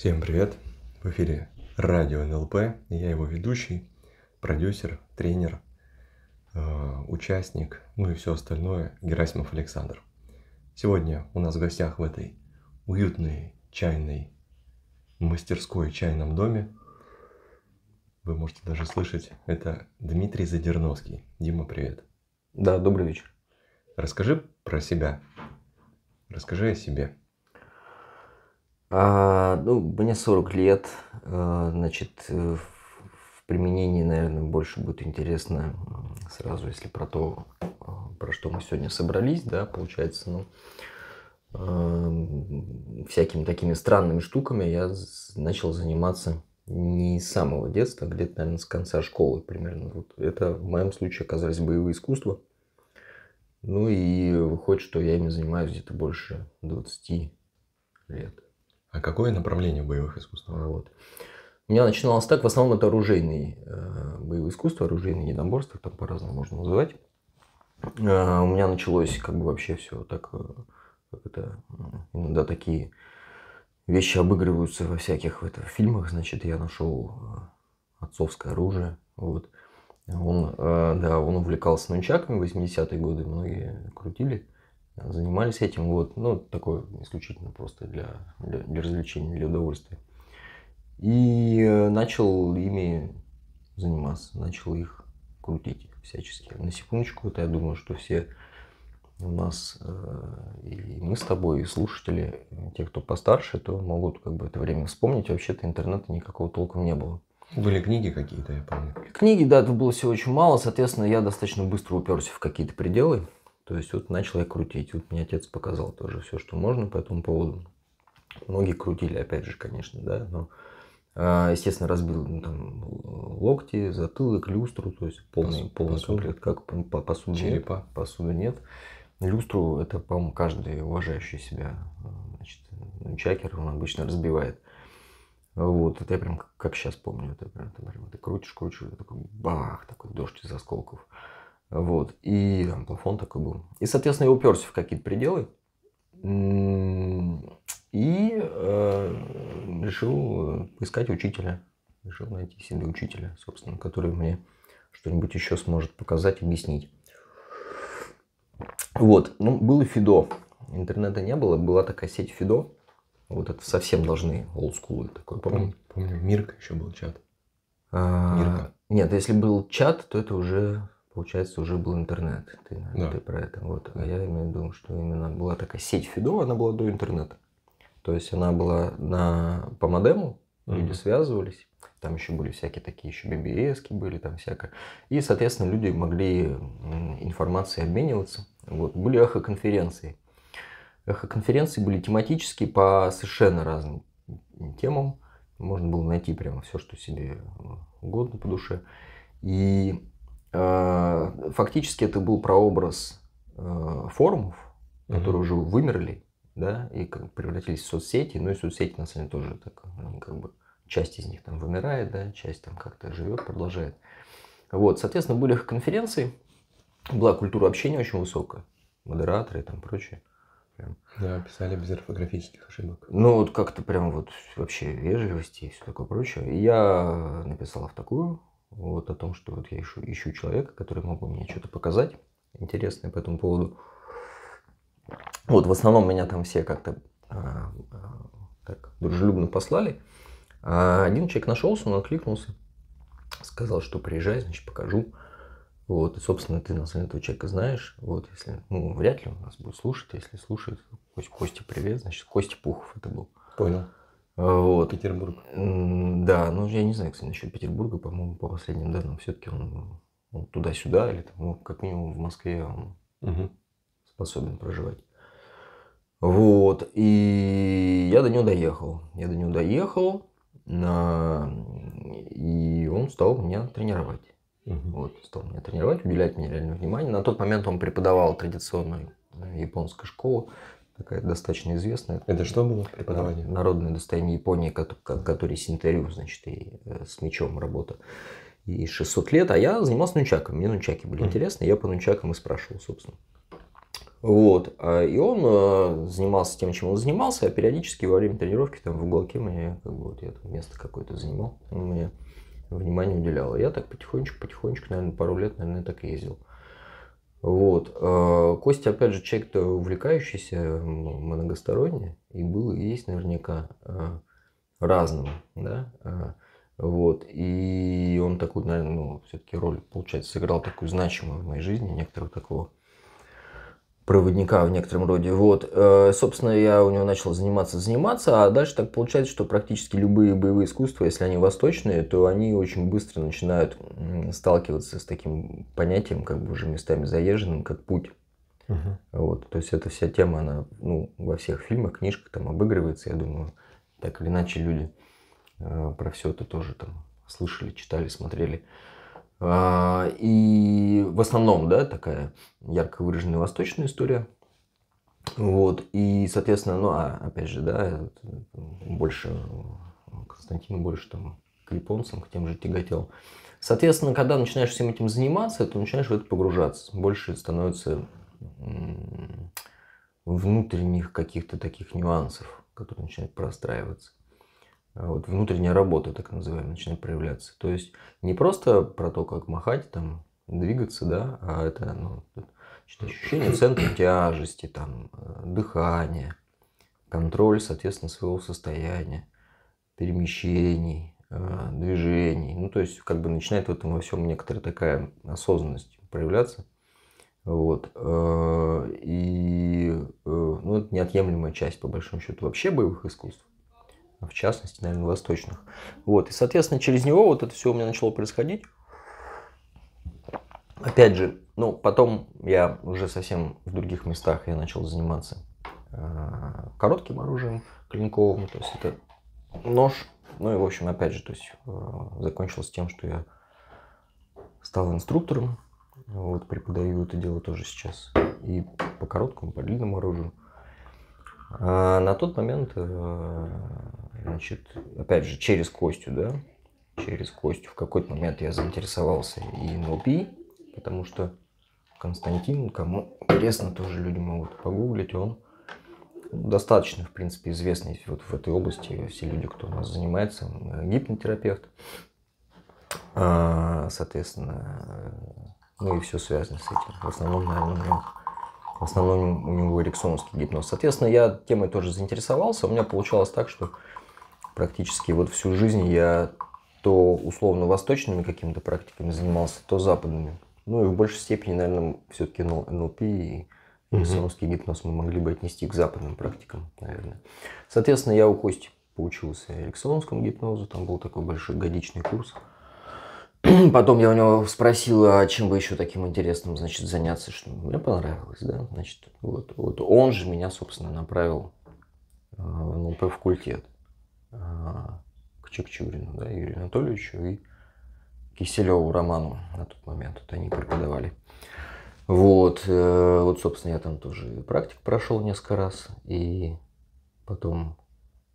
Всем привет! В эфире Радио НЛП, я его ведущий, продюсер, тренер, э, участник, ну и все остальное, Герасимов Александр. Сегодня у нас в гостях в этой уютной чайной мастерской чайном доме, вы можете даже слышать, это Дмитрий Задерновский. Дима, привет. Да, добрый вечер. Расскажи про себя. Расскажи о себе. А, ну, мне 40 лет, а, значит, э, в применении, наверное, больше будет интересно сразу, если про то, а, про что мы сегодня собрались, да, получается, ну, а, всякими такими странными штуками я начал заниматься не с самого детства, а где-то, наверное, с конца школы примерно. Вот это в моем случае оказались боевые искусства. Ну и выходит, что я ими занимаюсь где-то больше 20 лет. А какое направление боевых искусств? А, вот. У меня начиналось так, в основном это оружейные э, боевые искусства, оружейные единоборства, там по-разному можно называть. Э, у меня началось как бы вообще все так, э, как это, иногда такие вещи обыгрываются во всяких в это, фильмах, значит, я нашел э, отцовское оружие, вот. Он, э, да, он увлекался нунчаками в 80-е годы, многие крутили занимались этим. Вот. Ну, такое исключительно просто для, для, для развлечения, для удовольствия. И э, начал ими заниматься, начал их крутить всячески. На секундочку, это я думаю, что все у нас э, и мы с тобой, и слушатели, и те, кто постарше, то могут как бы это время вспомнить. Вообще-то интернета никакого толком не было. Были книги какие-то, я помню. Книги, да, это было все очень мало. Соответственно, я достаточно быстро уперся в какие-то пределы. То есть вот начал я крутить. Вот мне отец показал тоже все, что можно по этому поводу. Многие крутили, опять же, конечно, да, но а, Естественно, разбил ну, там, локти, затылок, люстру, то есть полный, Пос, полный посуду. комплект, как по, посуду Черепа. нет, посуды нет. Люстру это, по-моему, каждый уважающий себя а, значит, ну, чакер, он обычно разбивает. Вот, это я прям как, сейчас помню, это прям, ты, прям ты крутишь, крутишь, такой бах, такой дождь из осколков. Вот. И там плафон такой был. И, соответственно, я уперся в какие-то пределы. И э, решил поискать э, учителя. Решил найти себе учителя, собственно, который мне что-нибудь еще сможет показать, объяснить. Вот. Ну, было Фидо. Интернета не было. Была такая сеть Фидо. Вот это совсем должны олдскулы такой помнить. Помню, помню. Мирка еще был чат. А, Мирка. Нет, если был чат, то это уже получается, уже был интернет. Ты, да. ты про это. Вот. А я имею в виду, что именно была такая сеть Фидо, она была до интернета. То есть она была на, по модему, mm-hmm. люди связывались, там еще были всякие такие, еще BBS были, там всякое. И, соответственно, люди могли информацией обмениваться. Вот. Были эхо-конференции. Эхо-конференции были тематические по совершенно разным темам. Можно было найти прямо все, что себе угодно по душе. И Э, фактически это был прообраз э, форумов, которые mm уже вымерли, да, и превратились в соцсети, ну и соцсети на самом деле тоже так, как бы часть из них там вымирает, да, часть там как-то живет, продолжает. Вот, соответственно, были конференции, была культура общения очень высокая, модераторы и там прочее. Прям. Да, писали без орфографических ошибок. Ну, вот как-то прям вот вообще вежливости и все такое прочее. И я написал в такую вот о том, что вот я ищу, ищу человека, который мог бы мне что-то показать интересное по этому поводу. Вот, в основном меня там все как-то а, а, так дружелюбно послали. А один человек нашелся, он откликнулся, сказал, что приезжай, значит, покажу. Вот, и, собственно, ты нас этого человека знаешь. Вот, если, ну, вряд ли он нас будет слушать, а если слушает, Костя, Костя привет, значит, Костя Пухов это был. Понял. Вот. Петербург. Да, ну я не знаю, кстати, насчет Петербурга, по-моему, по последним данным, все-таки он, он туда-сюда, или там, ну, как минимум в Москве он угу. способен проживать. Вот, и я до него доехал. Я до него доехал, на... и он стал меня тренировать. Угу. Вот, стал меня тренировать, уделять мне реально внимание. На тот момент он преподавал традиционную э, японскую школу такая достаточно известная. Это что было? Э, преподавание? Народное достояние Японии, который синтерю, значит, и э, с мечом работа. И 600 лет, а я занимался нунчаком. Мне нунчаки были интересны, я по нунчакам и спрашивал, собственно. Вот. А, и он э, занимался тем, чем он занимался, а периодически во время тренировки там в уголке мне как бы вот я там место какое-то занимал, он мне внимание уделял. Я так потихонечку, потихонечку, наверное, пару лет, наверное, так и ездил. Вот. А, Костя, опять же, человек-то увлекающийся, ну, многосторонний, и был и есть наверняка а, разным, да, а, вот, и он такую, наверное, ну, все-таки роль, получается, сыграл такую значимую в моей жизни, некоторого такого проводника в некотором роде. Вот, э, собственно, я у него начал заниматься, заниматься, а дальше так получается, что практически любые боевые искусства, если они восточные, то они очень быстро начинают сталкиваться с таким понятием, как бы уже местами заезженным, как путь. Угу. Вот, то есть эта вся тема, она ну, во всех фильмах, книжках там обыгрывается, я думаю, так или иначе люди э, про все это тоже там слышали, читали, смотрели. А, и в основном, да, такая ярко выраженная восточная история. Вот, и, соответственно, ну, а, опять же, да, э, больше э, Константин больше там к японцам, к тем же тяготел. Соответственно, когда начинаешь всем этим заниматься, ты начинаешь в это погружаться. Больше становится внутренних каких-то таких нюансов, которые начинают простраиваться. А вот внутренняя работа, так называемая, начинает проявляться. То есть не просто про то, как махать, там, двигаться, да, а это ну, ощущение центра тяжести, там, э, дыхание, контроль, соответственно, своего состояния, перемещений, э, движений. Ну, то есть, как бы начинает в этом во всем некоторая такая осознанность проявляться. Вот. Э, и ну, это неотъемлемая часть, по большому счету, вообще боевых искусств. Ну, в частности, наверное, восточных. Вот, и, соответственно, через него вот это все у меня начало происходить. Опять же, ну, потом я уже совсем в других местах я начал заниматься э, коротким оружием, клинковым, то есть это нож. Ну и, в общем, опять же, то есть э, закончилось тем, что я стал инструктором, вот, преподаю это дело тоже сейчас и по короткому, по длинному оружию. А на тот момент э, Значит, опять же, через Костю, да, через Костю в какой-то момент я заинтересовался и НЛП, потому что Константин, кому интересно, тоже люди могут погуглить, он достаточно, в принципе, известный вот в этой области, все люди, кто у нас занимается, э, гипнотерапевт, а, соответственно, э, ну и все связано с этим. В основном, наверное, у него, в основном у него эриксонский гипноз. Соответственно, я темой тоже заинтересовался. У меня получалось так, что практически вот всю жизнь я то условно-восточными какими-то практиками занимался, то западными. Ну и в большей степени, наверное, все-таки НЛП и Масонский угу. гипноз мы могли бы отнести к западным практикам, наверное. Соответственно, я у Кости поучился элексонскому гипнозу, там был такой большой годичный курс. Потом я у него спросил, а чем бы еще таким интересным, значит, заняться, что мне понравилось, да, значит, вот, вот он же меня, собственно, направил э, в НЛП в культет к Чекчурину, да, Юрию Анатольевичу и Киселеву Роману на тот момент. Вот они преподавали. Вот, э, вот, собственно, я там тоже практик прошел несколько раз. И потом,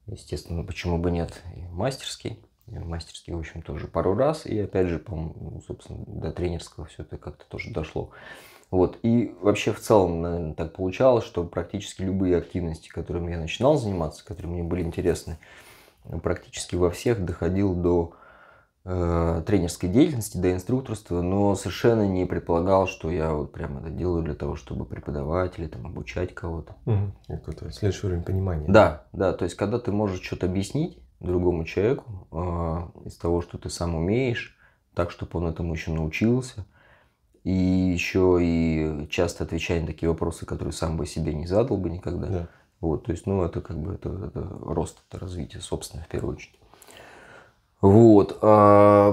естественно, почему бы нет, и мастерский. И мастерский, в общем, тоже пару раз. И опять же, по ну, собственно, до тренерского все это как-то тоже дошло. Вот. И вообще в целом, наверное, так получалось, что практически любые активности, которыми я начинал заниматься, которые мне были интересны, практически во всех доходил до э, тренерской деятельности, до инструкторства, но совершенно не предполагал, что я вот прям это делаю для того, чтобы преподавать или там обучать кого-то. Угу. какой следующий уровень понимания. Да, да, то есть когда ты можешь что-то объяснить другому человеку э, из того, что ты сам умеешь, так, чтобы он этому еще научился – и еще и часто отвечая на такие вопросы, которые сам бы себе не задал бы никогда. Да. Вот, то есть, ну, это как бы это, это рост, это развитие, собственно, в первую очередь. Вот. А,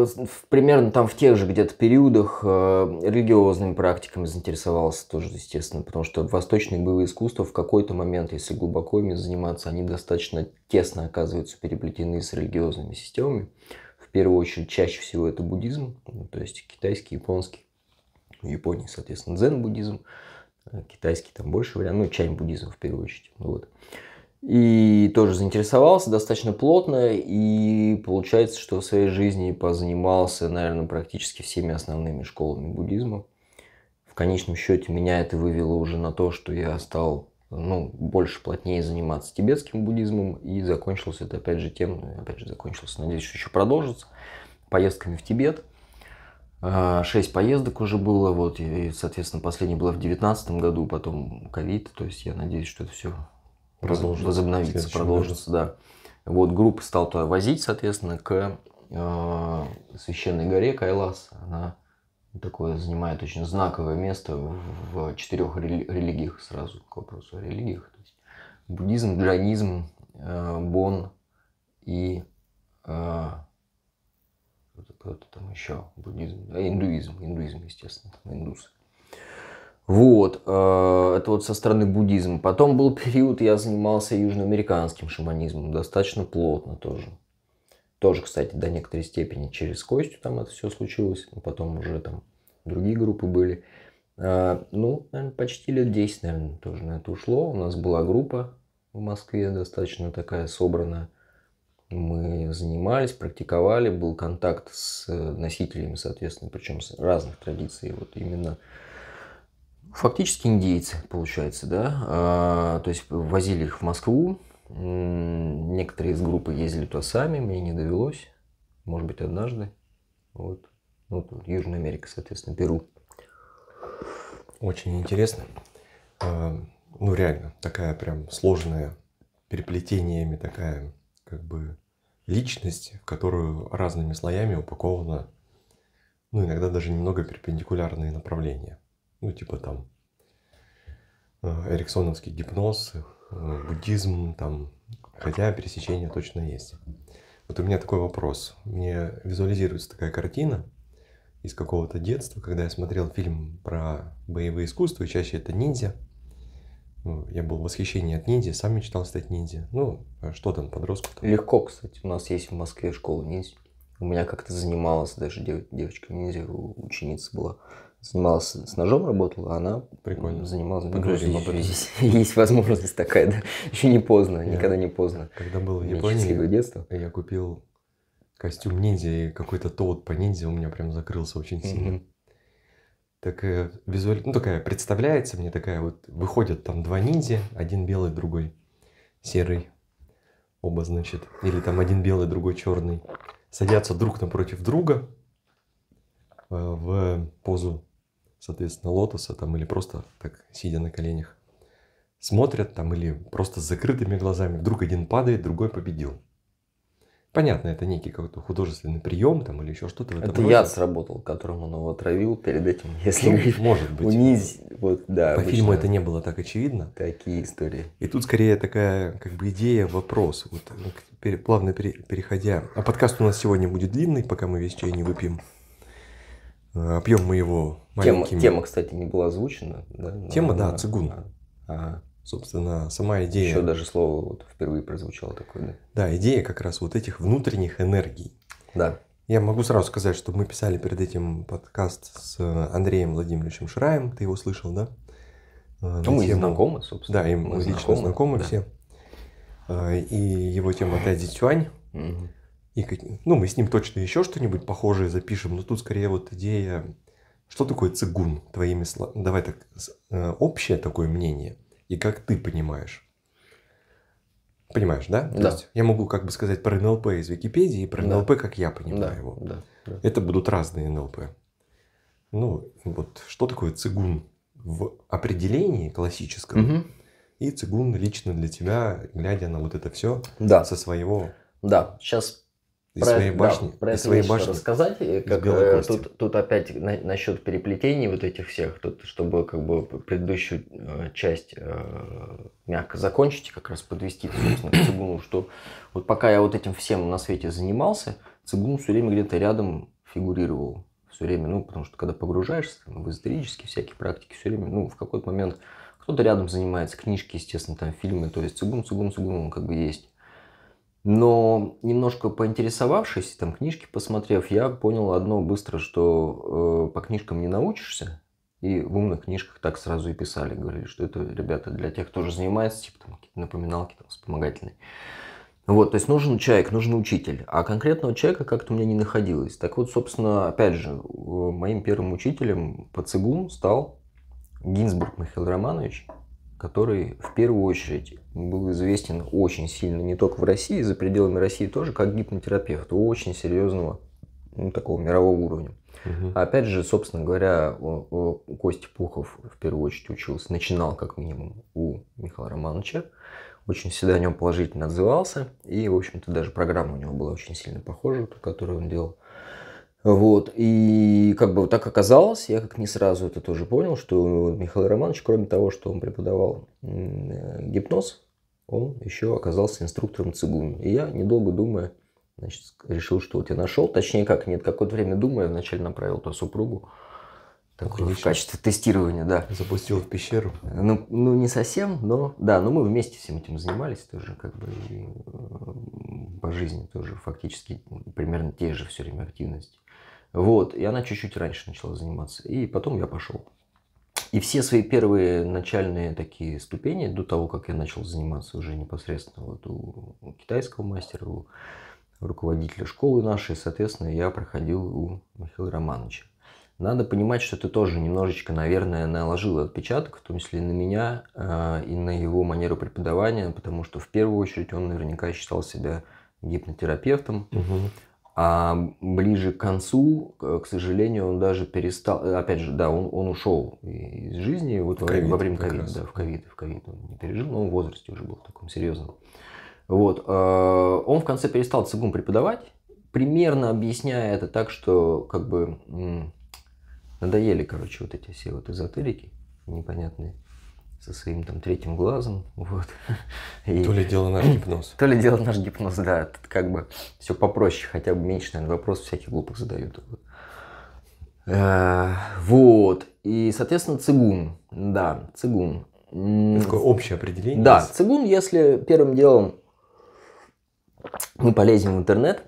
э, примерно там в тех же где-то периодах э, религиозными практиками заинтересовался тоже, естественно, потому что восточные боевые искусства в какой-то момент, если глубоко ими заниматься, они достаточно тесно оказываются переплетены с религиозными системами. В первую очередь, чаще всего это буддизм, ну, то есть китайский, японский, в Японии, соответственно, дзен-буддизм. Э, китайский там больше вариант, ну, чайный буддизм в первую очередь. Ну, вот. И тоже заинтересовался достаточно плотно, и получается, что в своей жизни позанимался, наверное, практически всеми основными школами буддизма. В конечном счете меня это вывело уже на то, что я стал ну, больше плотнее заниматься тибетским буддизмом, и закончилось это опять же тем, опять же закончилось, надеюсь, что еще продолжится, поездками в Тибет – а, шесть поездок уже было, вот, и, соответственно, последняя была в девятнадцатом году, потом ковид, то есть я надеюсь, что это все продолжится, возобновится, продолжится, году. да. Вот, группа стал туда возить, соответственно, к э, Священной горе Кайлас. Она такое занимает очень знаковое место в, четырех религиях сразу, к вопросу о религиях. То есть буддизм, джайнизм, э, бон и э, кто то там еще буддизм, а индуизм, индуизм, естественно, индусы. Вот, э, это вот со стороны буддизма. Потом был период, я занимался южноамериканским шаманизмом, достаточно плотно тоже. Тоже, кстати, до некоторой степени через Костю там это все случилось, но потом уже там другие группы были. Э, ну, наверное, почти лет 10, наверное, тоже на это ушло. У нас была группа в Москве достаточно такая собранная мы занимались, практиковали, был контакт с э, носителями, соответственно, причем с разных традиций, вот именно фактически индейцы, получается, да, а, то есть возили их в Москву, некоторые из группы ездили туда сами, мне не довелось, может быть, однажды, вот, ну, вот Южная Америка, соответственно, Перу. Очень интересно. А, ну, реально, такая прям сложная, переплетениями такая, как бы, личность, в которую разными слоями упаковано, ну, иногда даже немного перпендикулярные направления. Ну, типа там э, эриксоновский гипноз, э, буддизм, там, хотя пересечения точно есть. Вот у меня такой вопрос. Мне визуализируется такая картина из какого-то детства, когда я смотрел фильм про боевые искусства, и чаще это ниндзя – ну, я был в восхищении от ниндзя, сам мечтал стать ниндзя. Ну, а что там, подростку -то? Легко, кстати. У нас есть в Москве школа ниндзя. У меня как-то занималась даже девочка ниндзя, ученица была. Занималась, с ножом работала, а она Прикольно. занималась... Поговорим об этом. Есть, есть возможность такая, да. Еще не поздно, я, никогда не поздно. Когда было? в Японии, детство. я купил костюм ниндзя, и какой-то тот по ниндзя у меня прям закрылся очень сильно. Mm -hmm так визуально, ну такая представляется мне такая вот, выходят там два ниндзя, один белый, другой серый, оба, значит, или там один белый, другой черный, садятся друг напротив друга э, в позу, соответственно, лотоса там или просто так сидя на коленях, смотрят там или просто с закрытыми глазами, вдруг один падает, другой победил. Понятно, это некий какой-то художественный прием там или еще что-то. в этом. это роде. яд сработал, которым он его отравил перед этим, если ну, может быть. унизить. Вот, да, По фильму это не было так очевидно. Такие истории. И тут скорее такая как бы идея, вопрос. Вот, ну, плавно переходя. А подкаст у нас сегодня будет длинный, пока мы весь чай не выпьем. А, пьем мы его маленькими. Тема, тема кстати, не была озвучена. Да? Тема, да, да цигун. Ага. А, собственно, сама идея... Еще даже слово вот впервые прозвучало такое, да? Да, идея как раз вот этих внутренних энергий. Да. Я могу сразу сказать, что мы писали перед этим подкаст с Андреем Владимировичем Шраем, ты его слышал, да? Э, ну, мы тему... знакомы, собственно. Да, им мы, лично знакомы, знакомы да. все. Э, и его тема Тайзи Цюань. И как... Ну, мы с ним точно еще что-нибудь похожее запишем, но тут скорее вот идея... Что такое цигун, твоими словами? Давай так, э, общее такое мнение – и как ты понимаешь. Понимаешь, да? да. То есть я могу как бы сказать про НЛП из Википедии и про да. НЛП, как я понимаю да, его. Да, да. Это будут разные НЛП. Ну, вот что такое цигун в определении классическом угу. и цигун лично для тебя, глядя на вот это все да. со своего... Да, сейчас из про своей это, башни. Да, про и это своей башни. рассказать. Как, э, тут, тут опять на, насчет переплетений вот этих всех, тут, чтобы как бы предыдущую э, часть э, мягко закончить, как раз подвести, собственно, к Цигуну, что вот пока я вот этим всем на свете занимался, Цигун все время где-то рядом фигурировал. Все время, ну, потому что когда погружаешься там, в эзотерические всякие практики, все время, ну, в какой-то момент кто-то рядом занимается, книжки, естественно, там, фильмы, то есть Цигун, Цигун, Цигун, он как бы есть. Но немножко поинтересовавшись, там книжки посмотрев, я понял одно быстро, что э, по книжкам не научишься. И в умных книжках так сразу и писали, говорили, что это, ребята, для тех, кто же занимается, типа там какие-то напоминалки там, вспомогательные. Вот, то есть нужен человек, нужен учитель. А конкретного человека как-то у меня не находилось. Так вот, собственно, опять же, моим первым учителем по цигун стал Гинзбург Михаил Романович который в первую очередь был известен очень сильно не только в России, за пределами России тоже, как гипнотерапевт очень серьезного ну, такого мирового уровня. Угу. опять же, собственно говоря, Костя Пухов в первую очередь учился, начинал как минимум у Михаила Романовича, очень всегда о нем положительно отзывался, и, в общем-то, даже программа у него была очень сильно похожа, ту, которую он делал. Вот, и как бы так оказалось, я как не сразу это тоже понял, что Михаил Романович, кроме того, что он преподавал гипноз, он еще оказался инструктором цигун. И я, недолго думая, значит, решил, что вот я нашел, точнее как, нет, какое-то время думая, вначале направил ту супругу, такое в качестве тестирования, да. Запустил в пещеру. Ну, ну, не совсем, но да, но мы вместе всем этим занимались тоже, как бы и, э, по жизни тоже фактически примерно те же все время активности. Вот, и она чуть-чуть раньше начала заниматься. И потом я пошел. И все свои первые начальные такие ступени, до того, как я начал заниматься уже непосредственно вот у, китайского мастера, у руководителя школы нашей, соответственно, я проходил у Михаила Романовича. Надо понимать, что это тоже немножечко, наверное, наложило отпечаток, в том числе и на меня, а, и на его манеру преподавания, потому что в первую очередь он наверняка считал себя гипнотерапевтом, угу. А ближе к концу, к сожалению, он даже перестал, опять же, да, он, он ушел из жизни вот во, COVID, во время ковида, да, в ковид, в ковид он не пережил, но он в возрасте уже был таком серьезном. Вот, э, он в конце перестал цигун преподавать, примерно объясняя это так, что как бы надоели, короче, вот эти все вот эзотерики непонятные со своим там третьим глазом, вот. И... То ли дело наш гипноз. То ли дело наш гипноз, да. Тут как бы все попроще, хотя бы меньше, наверное, вопрос всяких глупых задают. Э, вот. И, соответственно, цигун. Да, цигун. Такое общее определение. Да, цигун, если первым делом мы полезем в интернет,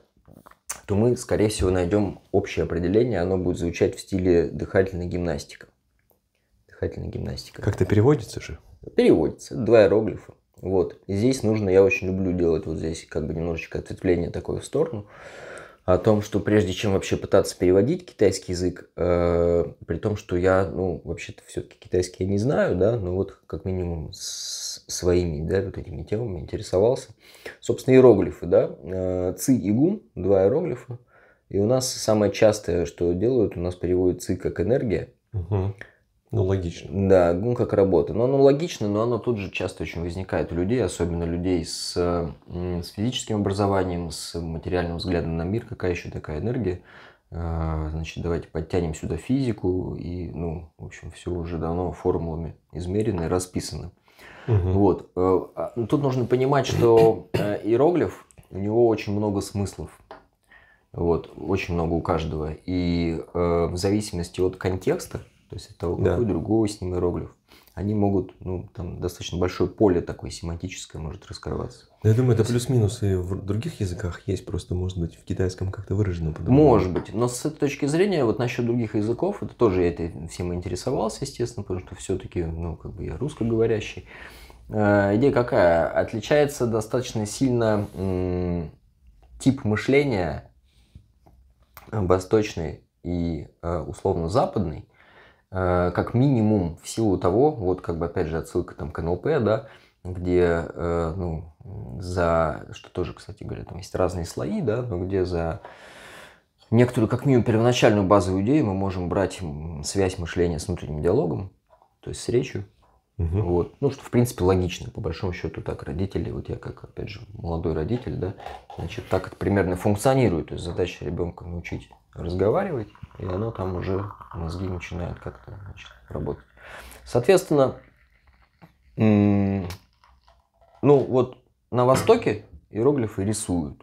то мы, скорее всего, найдем общее определение, оно будет звучать в стиле дыхательной гимнастики дыхательная гимнастика. Как-то переводится же? Переводится, два иероглифа. Вот. И здесь нужно, я очень люблю делать вот здесь как бы немножечко ответвление такое в сторону о том, что прежде чем вообще пытаться переводить китайский язык, э, при том, что я, ну, вообще-то все-таки китайский я не знаю, да, но вот как минимум с своими, да, вот этими темами интересовался. Собственно, иероглифы, да, э, ци и гун, два иероглифа, и у нас самое частое, что делают, у нас переводят ци как энергия, угу. Ну, логично. Да, гонка ну, как работа. Но оно логично, но оно тут же часто очень возникает у людей, особенно людей с, с физическим образованием, с материальным взглядом на мир, какая еще такая энергия. А, значит, давайте подтянем сюда физику и, ну, в общем, все уже давно формулами измерено и расписано. Угу. Вот. Э, а, ну, тут нужно понимать, что э, иероглиф, у него очень много смыслов. Вот, очень много у каждого. И э, в зависимости от контекста, то есть это да. какой другой с ним иероглиф. Они могут, ну, там достаточно большое поле такое семантическое может раскрываться. Ну, я думаю, это плюс-минус и в других языках есть, просто может быть в китайском как-то выражено. По-другому. Может быть, но с этой точки зрения, вот насчет других языков, это тоже я это всем интересовался, естественно, потому что все-таки, ну, как бы я русскоговорящий. Э, идея какая? Отличается достаточно сильно м- тип мышления э, восточный и э, условно западный. Э, как минимум в силу того, вот как бы опять же отсылка там к НЛП, да, где, э, ну, за, что тоже, кстати говоря, там есть разные слои, да, но где за некоторую, как минимум, первоначальную базовую идею мы можем брать связь мышления с внутренним диалогом, то есть с речью, Угу. Вот. Ну, что, в принципе, логично. По большому счету, так родители, вот я как, опять же, молодой родитель, да, значит, так это примерно функционирует. То есть задача ребенка научить разговаривать, и оно там уже мозги начинают как-то значит, работать. Соответственно, ну вот на Востоке иероглифы рисуют.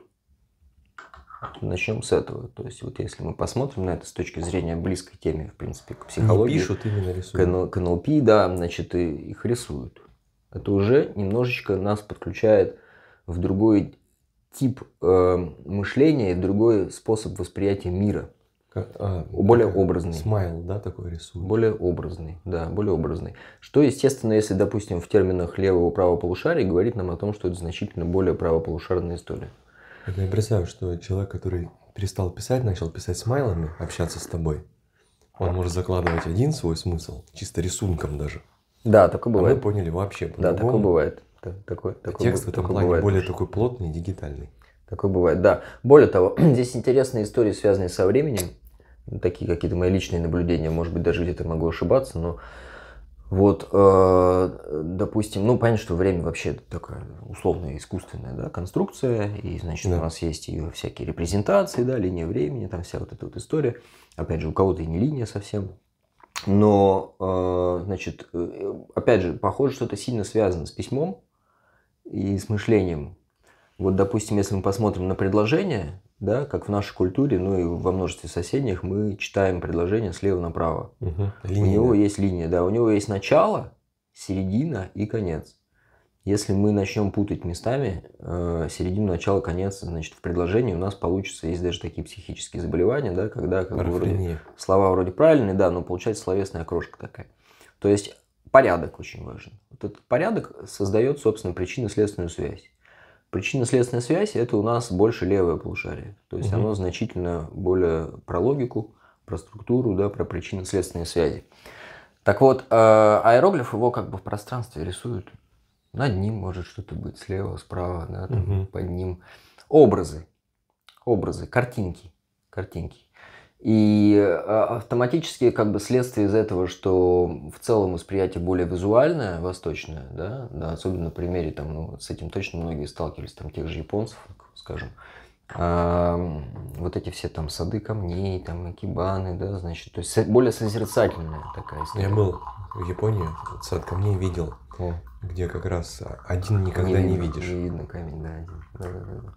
Начнем с этого. То есть вот если мы посмотрим на это с точки зрения близкой темы в принципе, к психологии. Не пишут, именно рисуют. К, к НЛП, да, значит, и, их рисуют. Это уже немножечко нас подключает в другой тип э, мышления и другой способ восприятия мира. А, более образный. Смайл, да, такой рисунок? Более образный, да, более образный. Что, естественно, если, допустим, в терминах левого правого полушария говорит нам о том, что это значительно более правополушарная история. Это я представляю, что человек, который перестал писать, начал писать смайлами, общаться с тобой, он может закладывать один свой смысл, чисто рисунком даже. Да, такое бывает. А мы поняли вообще по Да, такое бывает. Да, такой, а такой, Текст в этом плане бывает. более такой плотный, дигитальный. Такое бывает, да. Более того, здесь интересные истории, связанные со временем такие какие-то мои личные наблюдения, может быть, даже где-то могу ошибаться, но вот, э, допустим, ну, понятно, что время вообще такая условная, искусственная да, конструкция, и, значит, да. у нас есть ее всякие репрезентации, да, линия времени, там вся вот эта вот история. Опять же, у кого-то и не линия совсем. Но, э, значит, э, опять же, похоже, что это сильно связано с письмом и с мышлением. Вот, допустим, если мы посмотрим на предложение, да, как в нашей культуре, ну и во множестве соседних, мы читаем предложение слева направо. Угу. У него есть линия, да, у него есть начало, середина и конец. Если мы начнем путать местами э, середину, начало, конец, значит, в предложении у нас получится, есть даже такие психические заболевания, да, когда как бы, вроде, слова вроде правильные, да, но получается словесная окрошка такая. То есть порядок очень важен. Вот этот порядок создает, собственно, причинно-следственную связь. Причинно-следственная связь – это у нас больше левое полушарие. То есть угу. оно значительно более про логику, про структуру, да, про причинно-следственные связи. Так вот, э, аэроглиф его как бы в пространстве рисуют. Над ним может что-то быть слева, справа, да, там, угу. под ним. Образы. Образы, картинки. Картинки. И э, а, автоматически как бы следствие из этого, что в целом восприятие более визуальное, восточное, да, да особенно на примере там, ну, с этим точно многие сталкивались, там тех же японцев, скажем, а, вот эти все там сады камней, там экибаны, да, значит, то есть более созерцательная такая ну, история. Я был в Японии, сад камней видел, О. где как раз один никогда не, не видишь. Не видно камень, да, один. Да, да, да.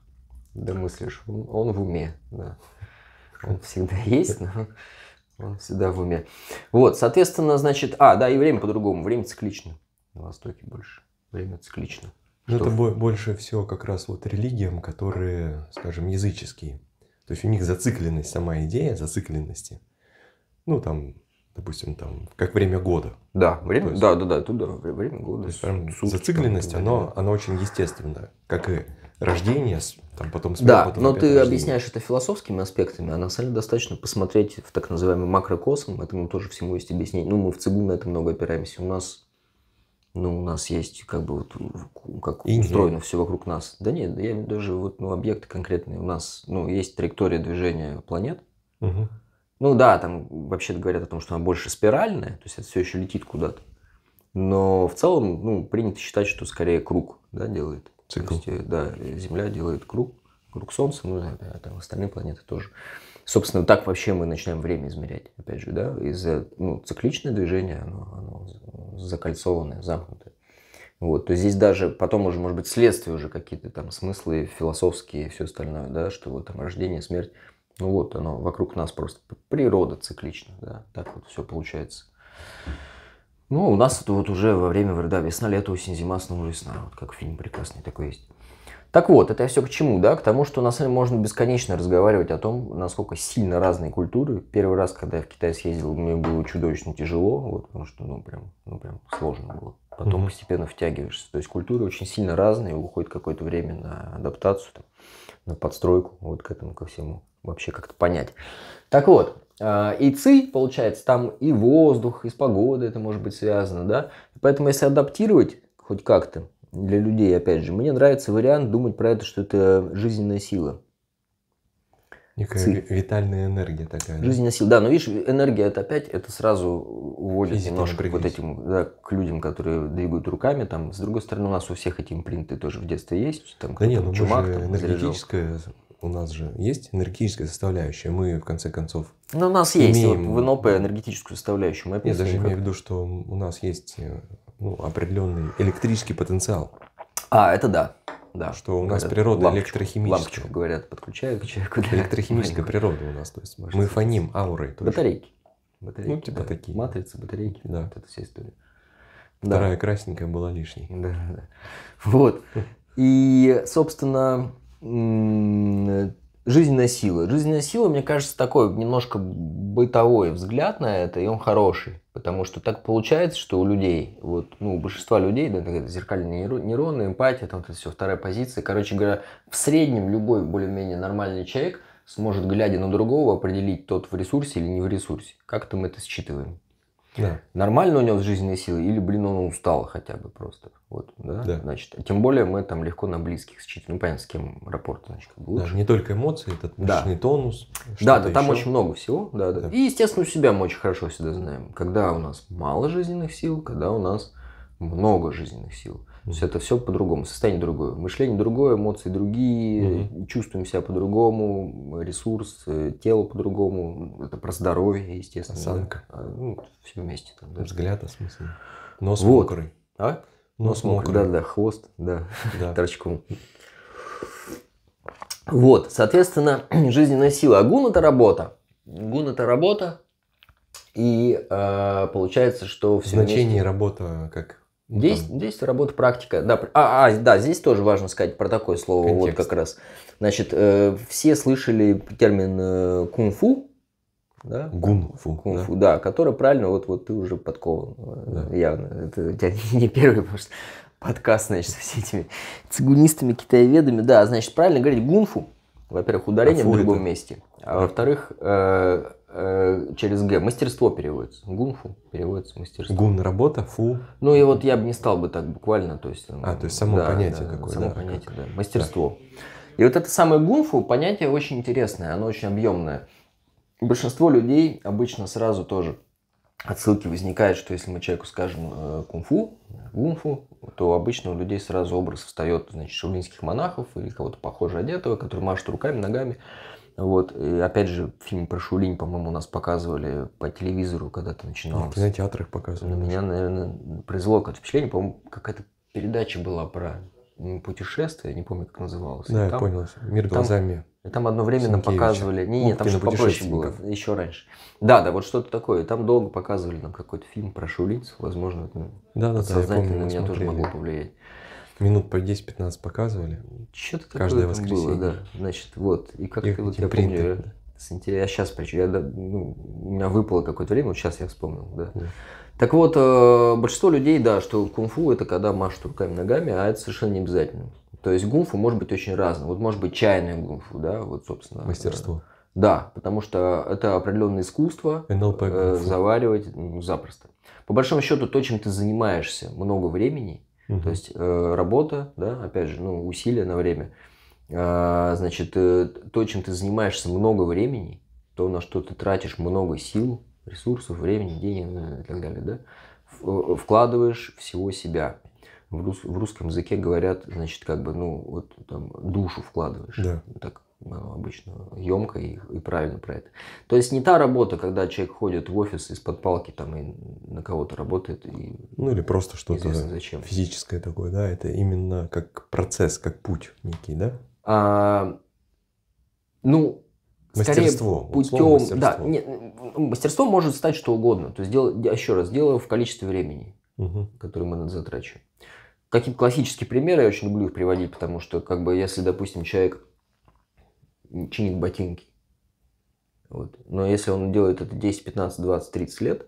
да мыслишь, он, он в уме, да. Он всегда есть, но он всегда в уме. Вот, соответственно, значит, а, да, и время по-другому. Время циклично. На Востоке больше. Время циклично. Но ну, это больше всего как раз вот религиям, которые, скажем, языческие. То есть у них зацикленность, сама идея зацикленности. Ну, там, допустим, там, как время года. Да, время, есть, да, да, да, туда, время года. То есть, прям сутки, зацикленность, оно, оно очень естественно, как и рождения, там потом смерть, Да, потом но ты рождение. объясняешь это философскими аспектами, а на самом деле достаточно посмотреть в так называемый макрокосм, этому тоже всему есть объяснение. Ну, мы в ЦБУ на это много опираемся. У нас ну, у нас есть как бы вот как и устроено нет. все вокруг нас. Да нет, я даже вот ну, объекты конкретные. У нас ну, есть траектория движения планет. Угу. Ну да, там вообще говорят о том, что она больше спиральная, то есть это все еще летит куда-то. Но в целом, ну, принято считать, что скорее круг да, делает. Цикл. То есть, э, да, Земля делает круг, круг Солнца, ну, да, там остальные планеты тоже. Собственно, так вообще мы начинаем время измерять, опять же, да, из-за э, ну, цикличное движение, оно, оно закольцованное, замкнутое. Вот, то есть здесь даже потом уже, может быть, следствие уже какие-то там смыслы философские и все остальное, да, что вот там рождение, смерть, ну вот оно вокруг нас просто природа циклична, да, так вот все получается. Ну, у нас это вот уже во время вреда весна, лето, осень, зима, снова весна. Вот как фильм прекрасный такой есть. Так вот, это все к чему, да? К тому, что на самом деле можно бесконечно разговаривать о том, насколько сильно разные культуры. Первый раз, когда я в Китай съездил, мне было чудовищно тяжело, вот, потому что, ну, прям, ну, прям сложно было. Потом mm-hmm. постепенно втягиваешься. То есть культуры очень сильно разные, уходит какое-то время на адаптацию, там, на подстройку, вот к этому, ко всему, вообще как-то понять. Так вот, а, и ци, получается, там и воздух, и с погодой это может быть связано, да. Поэтому если адаптировать хоть как-то для людей, опять же, мне нравится вариант думать про это, что это жизненная сила. Некая Ци. витальная энергия такая. Жизненная да? сила. Да, но видишь, энергия это опять, это сразу уводит Физики немножко напрягись. вот этим, да, к людям, которые двигают руками. Там. С другой стороны, у нас у всех эти импринты тоже в детстве есть. Там, да нет, ну чумак, там, энергетическая, заряжал. у нас же есть энергетическая составляющая. Мы, в конце концов, ну, у нас есть вот, в НОП энергетическую составляющую. Мы Я даже как... имею в виду, что у нас есть э, ну, определенный электрический потенциал. А, это да. Да. Что у нас говорят, природа лампочку, электрохимическая. Лампочку, говорят, подключают к человеку. Да. Электрохимическая природа у нас. То есть мы фоним аурой. Тоже. Батарейки. батарейки. Ну, типа да. такие. Матрицы, батарейки. Да. Вот это вся история. Вторая да. красненькая была лишней. Да, да. Вот. И, собственно, жизненная сила. Жизненная сила, мне кажется, такой немножко бытовой взгляд на это, и он хороший. Потому что так получается, что у людей, вот, ну, у большинства людей, да, это зеркальные нейроны, эмпатия, там, это все, вторая позиция. Короче говоря, в среднем любой более-менее нормальный человек сможет, глядя на другого, определить, тот в ресурсе или не в ресурсе. Как-то мы это считываем. Да. Нормально у него с жизненной силой или, блин, он устал хотя бы просто. Вот, да? да. Значит, тем более мы там легко на близких считываем. Ну, понятно, с кем рапорт, значит, как бы лучше. Да, не только эмоции, этот мышечный да. тонус. Да, да, там еще. очень много всего. Да, да. да. И, естественно, у себя мы очень хорошо всегда знаем. Когда у нас мало жизненных сил, когда у нас много жизненных сил. То есть это все по-другому, состояние другое, мышление другое, эмоции другие, угу. чувствуем себя по-другому, ресурс, э, тело по-другому, это про здоровье, естественно. Осанка. Да? Ну, все вместе. Там, да. Взгляд осмыслен. Нос вот. мокрый. А? Нос, Нос мокрый. мокрый. Да, да, хвост, да, да. торчком. Вот, соответственно, жизненная сила. А гун это работа. Гун это работа. И э, получается, что все. Значение вместе... работа как ну, здесь, здесь работа, практика. Да, а, а, да, здесь тоже важно сказать про такое слово, Контекст. вот как раз. Значит, э, все слышали термин э, кунг-фу, да? Гунфу. Гунфу, да. да, которая правильно, вот, вот ты уже подкован, э, да. явно. Это у тебя не первый просто подкаст, значит, со всеми этими цигунистыми китаеведами. Да, значит, правильно говорить гунфу, во-первых, ударение а в другом это? месте, а во-вторых, э, Э, через Г. Мастерство переводится. Гунфу переводится мастерство. Гун работа, фу. Ну и вот я бы не стал бы так буквально, то есть. Ну, а, то есть само да, понятие да, какое. Само да, понятие, как... да. Мастерство. Да. И вот это самое гунфу понятие очень интересное, оно очень объемное. Большинство людей обычно сразу тоже отсылки возникает, что если мы человеку скажем э, кунг-фу, гунфу, то обычно у людей сразу образ встает, значит, шаулинских монахов или кого-то похоже одетого, который машет руками, ногами. Вот, и опять же, фильм про Шулинь, по-моему, у нас показывали по телевизору, когда-то начиналось. В кинотеатрах показывали. На ну, меня, наверное, произвело какое-то впечатление, по-моему, какая-то передача была про путешествие, не помню, как называлось. Да, и я там, понял. Мир глазами. Там, там одновременно показывали. Не, не, там же попроще было, еще раньше. Да, да, вот что-то такое. Там долго показывали нам какой-то фильм про Шулинь, возможно, это ну, да, да, подсознательно да, на меня смотрели. тоже могло повлиять. Минут по 10-15 показывали. Что-то такое Каждое воскресенье. было, да. Значит, вот. И как ты вот, я принтер. помню, я, с интерес... я сейчас причем, я, ну, у меня выпало какое-то время, вот сейчас я вспомнил, да. да. Так вот, э, большинство людей, да, что кунг-фу это когда машут руками-ногами, а это совершенно не обязательно. То есть гунфу может быть очень разным. Вот может быть чайное гунфу, да, вот собственно. Э, Мастерство. Да, потому что это определенное искусство NLP, э, заваривать ну, запросто. По большому счету, то, чем ты занимаешься много времени, Угу. То есть э, работа, да, опять же, ну, усилия на время. А, значит, э, то, чем ты занимаешься много времени, то, на что ты тратишь много сил, ресурсов, времени, денег э, и так далее, да, э, вкладываешь всего себя. В, рус, в русском языке говорят, значит, как бы, ну, вот там душу вкладываешь. Да. Так ну, обычно емко и, и правильно про это. То есть не та работа, когда человек ходит в офис из-под палки там и на кого-то работает. И ну или просто что-то зачем. физическое такое, да, это именно как процесс, как путь некий, да? А, ну, мастерство, скорее путем, мастерство. да, нет, мастерство может стать что угодно. То есть дело, еще раз, дело в количестве времени, угу. которое мы на затрачиваем. Какие-то классические примеры, я очень люблю их приводить, потому что, как бы, если, допустим, человек чинит ботинки. Вот. Но если он делает это 10, 15, 20, 30 лет,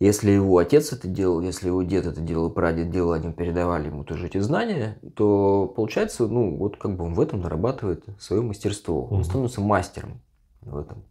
если его отец это делал, если его дед это делал, прадед делал, они передавали ему тоже эти знания, то получается, ну, вот как бы он в этом нарабатывает свое мастерство. Он становится мастером в этом.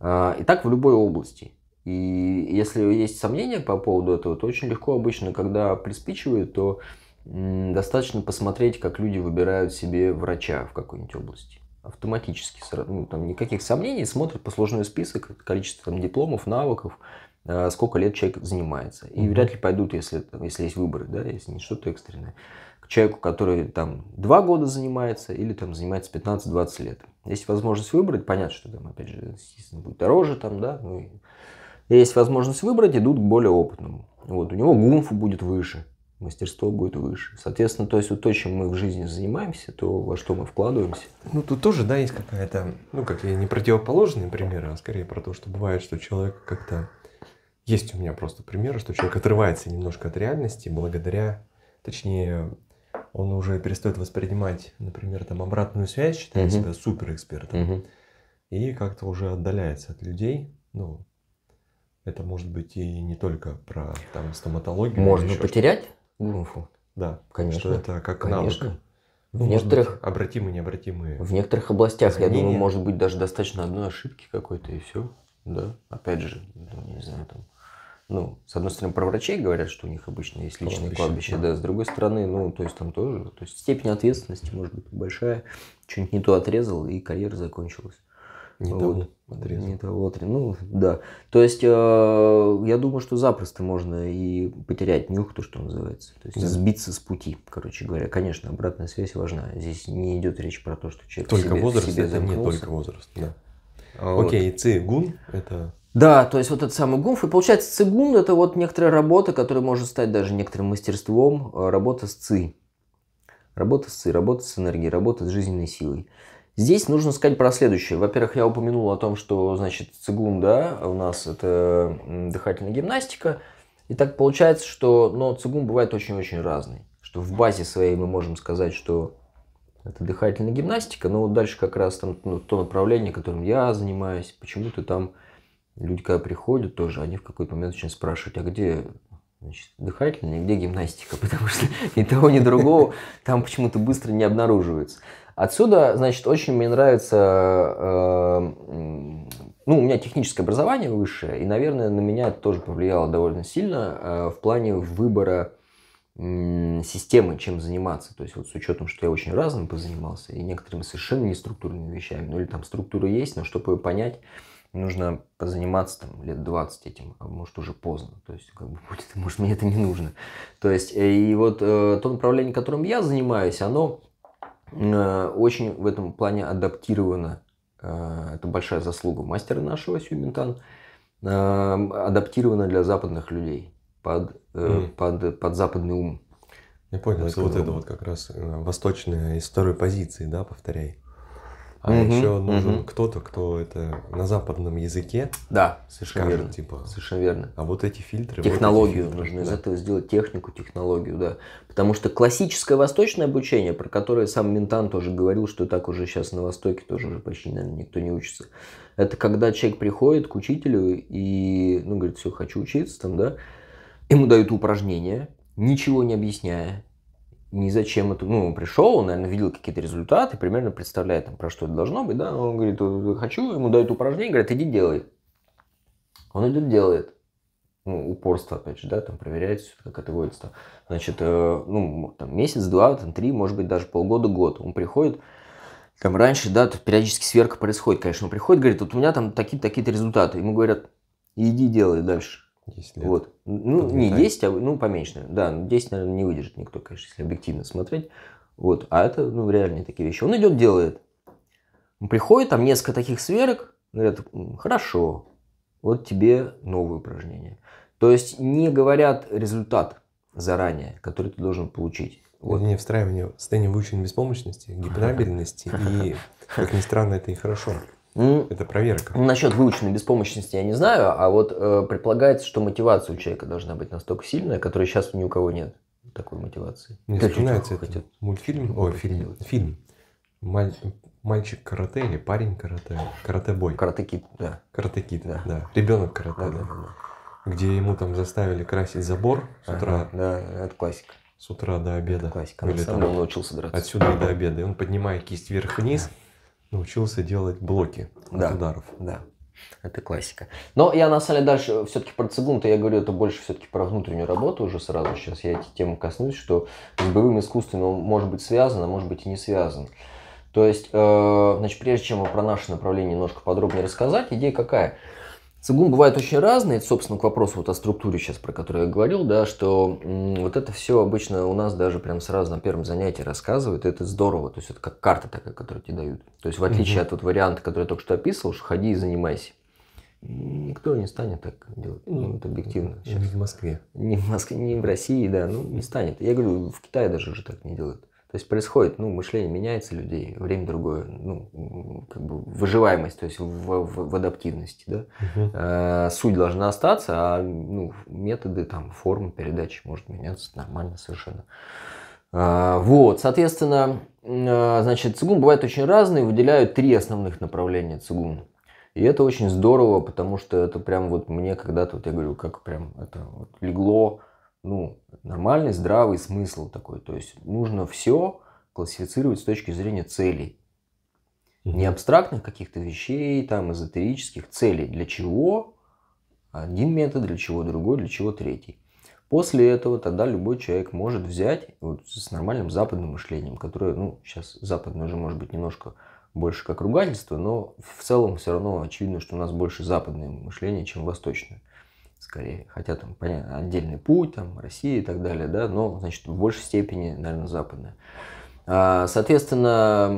А, и так в любой области. И если есть сомнения по поводу этого, то очень легко обычно, когда приспичивает, то достаточно посмотреть, как люди выбирают себе врача в какой-нибудь области автоматически, ну, там никаких сомнений, смотрят послужной список, количество там, дипломов, навыков, э, сколько лет человек занимается. И вряд ли пойдут, если, если есть выборы, да, если не что-то экстренное, к человеку, который там два года занимается или там занимается 15-20 лет. Есть возможность выбрать, понятно, что там, опять же, естественно, будет дороже там, да, ну, есть возможность выбрать, идут к более опытному. Вот, у него гумфу будет выше, мастерство будет выше. Соответственно, то есть вот то, чем мы в жизни занимаемся, то во что мы вкладываемся. Ну, тут тоже, да, есть какая-то, ну, как я не противоположные примеры, а скорее про то, что бывает, что человек как-то... Есть у меня просто примеры, что человек отрывается немножко от реальности благодаря, точнее, он уже перестает воспринимать, например, там обратную связь, считая угу. себя суперэкспертом, угу. и как-то уже отдаляется от людей, ну, это может быть и не только про там, стоматологию. Можно потерять Гунфу? Да. Конечно. Что это как Конечно. навык. Ну, в некоторых, быть, обратимые, необратимые. В некоторых областях, изменения. я думаю, может быть даже достаточно одной ошибки какой-то и все. Да, опять же, ну, не знаю, там, ну, с одной стороны, про врачей говорят, что у них обычно есть личные кладбища, да. да, с другой стороны, ну, то есть там тоже, то есть степень ответственности может быть большая, что-нибудь не то отрезал и карьера закончилась. Не а вот. того отрезал. Не того отрезал. Ну, да. То есть, э, я думаю, что запросто можно и потерять нюх, то, что называется. То есть, да. сбиться с пути, короче говоря. Конечно, обратная связь важна. Здесь не идет речь про то, что человек Только себе, возраст, себе это не только возраст, да. А, Окей, вот. цигун – это… Да, то есть вот этот самый гумф. И получается, цигун – это вот некоторая работа, которая может стать даже некоторым мастерством. Э, работа с ци. Работа с ци, работа с энергией, работа с жизненной силой. Здесь нужно сказать про следующее. Во-первых, я упомянул о том, что, значит, цигун, да, у нас это дыхательная гимнастика. И так получается, что, но цигун бывает очень-очень разный. Что в базе своей мы можем сказать, что это дыхательная гимнастика, но вот дальше как раз там ну, то направление, которым я занимаюсь, почему-то там люди, когда приходят тоже, они в какой-то момент начинают спрашивать, а где значит, дыхательная, где гимнастика, потому что ни того, ни другого там почему-то быстро не обнаруживается. Отсюда, значит, очень мне нравится, э, ну, у меня техническое образование высшее, и, наверное, на меня это тоже повлияло довольно сильно э, в плане выбора э, системы, чем заниматься. То есть вот с учетом, что я очень разным позанимался, и некоторыми совершенно не структурными вещами, ну или там структура есть, но чтобы ее понять, нужно позаниматься там лет 20 этим, а может уже поздно, то есть как бы будет, может мне это не нужно. То есть э, и вот э, то направление, которым я занимаюсь, оно Э, очень в этом плане адаптировано э, это большая заслуга мастера нашего Сюминтан, эм, адаптировано для западных людей, под, mm. под, под западный ум. Я понял, Я это вот это вот как раз восточная история позиции, да, повторяй а угу, еще нужен угу. кто-то, кто это на западном языке. Да, совершенно скажет, верно. Типа, совершенно верно. А вот эти фильтры. Технологию вот эти фильтры, нужно да. из этого сделать технику, технологию, да. Потому что классическое восточное обучение, про которое сам Ментан тоже говорил, что так уже сейчас на Востоке тоже уже почти, наверное, никто не учится. Это когда человек приходит к учителю и, ну, говорит, все, хочу учиться там, да. Ему дают упражнения, ничего не объясняя, ни зачем это, ну, он пришел, он, наверное, видел какие-то результаты, примерно представляет, там, про что это должно быть, да, он говорит, хочу, ему дают упражнение, говорит иди делай. Он идет, делает. Ну, упорство, опять же, да, там, проверяется, как это водится. Значит, э, ну, там, месяц, два, там, три, может быть, даже полгода, год. Он приходит, там, раньше, да, тут периодически сверка происходит, конечно, он приходит, говорит, вот у меня там такие такие-то результаты. Ему говорят, иди делай дальше. 10 лет. Вот. Ну, Подметай. не 10, а ну, поменьше, Да, 10, наверное, не выдержит никто, конечно, если объективно смотреть. Вот. А это, ну, реальные такие вещи. Он идет, делает. Он приходит, там несколько таких сверок, говорят, хорошо, вот тебе новое упражнение. То есть не говорят результат заранее, который ты должен получить. Вот. Не встраивание состояние выученной беспомощности, гиперабельности, и, как ни странно, это и хорошо. Mm. Это проверка. Насчет выученной беспомощности я не знаю, а вот э, предполагается, что мотивация у человека должна быть настолько сильная, которой сейчас ни у кого нет такой мотивации. Мне да вспоминается это хотят. мультфильм, ой, фильм, делать. фильм. Маль, мальчик карате или парень карате, карате-бой. да. карате да. да. Ребенок карате, да, да. да. да. Где ему там заставили красить забор с ага, утра. Да, это классика. С утра до обеда. Это классика, он или, сам там, научился драться. Отсюда до обеда. И он поднимает кисть вверх-вниз. Да Научился делать блоки да. от ударов. Да. Это классика. Но я на самом деле дальше все-таки про цигун-то я говорю, это больше все-таки про внутреннюю работу уже сразу. Сейчас я эти темы коснусь, что с боевым искусством он может быть связан, а может быть и не связан. То есть, э, значит, прежде чем про наше направление немножко подробнее рассказать, идея какая? Цигун бывает очень разный, это, собственно, к вопросу вот о структуре сейчас, про которую я говорил, да, что вот это все обычно у нас даже прям сразу на первом занятии рассказывают, и это здорово, то есть это как карта такая, которую тебе дают. То есть в отличие угу. от вот варианта, который я только что описывал, что ходи и занимайся. Никто не станет так делать, ну, это объективно. Сейчас. Не в Москве. Не в Москве, не в России, да, ну не станет. Я говорю, в Китае даже уже так не делают. То есть происходит, ну, мышление меняется людей, время другое, ну, как бы выживаемость, то есть в, в, в адаптивности, да. Угу. суть должна остаться, а ну, методы, там, формы передачи может меняться нормально совершенно. Э, вот, соответственно, э, значит, цигун бывает очень разный, выделяют три основных направления цигун. И это очень здорово, потому что это прям вот мне когда-то, вот я говорю, как прям это вот легло, ну, нормальный, здравый смысл такой. То есть нужно все классифицировать с точки зрения целей. Угу. Не абстрактных каких-то вещей, там, эзотерических целей. Для чего один метод, для чего другой, для чего третий. После этого тогда любой человек может взять вот, с нормальным западным мышлением, которое, ну, сейчас западное уже может быть немножко больше как ругательство, но в целом все равно очевидно, что у нас больше западное мышление, чем восточное скорее. Хотя там, понятно, отдельный путь, там, Россия и так далее, да, но, значит, в большей степени, наверное, западная. А, соответственно,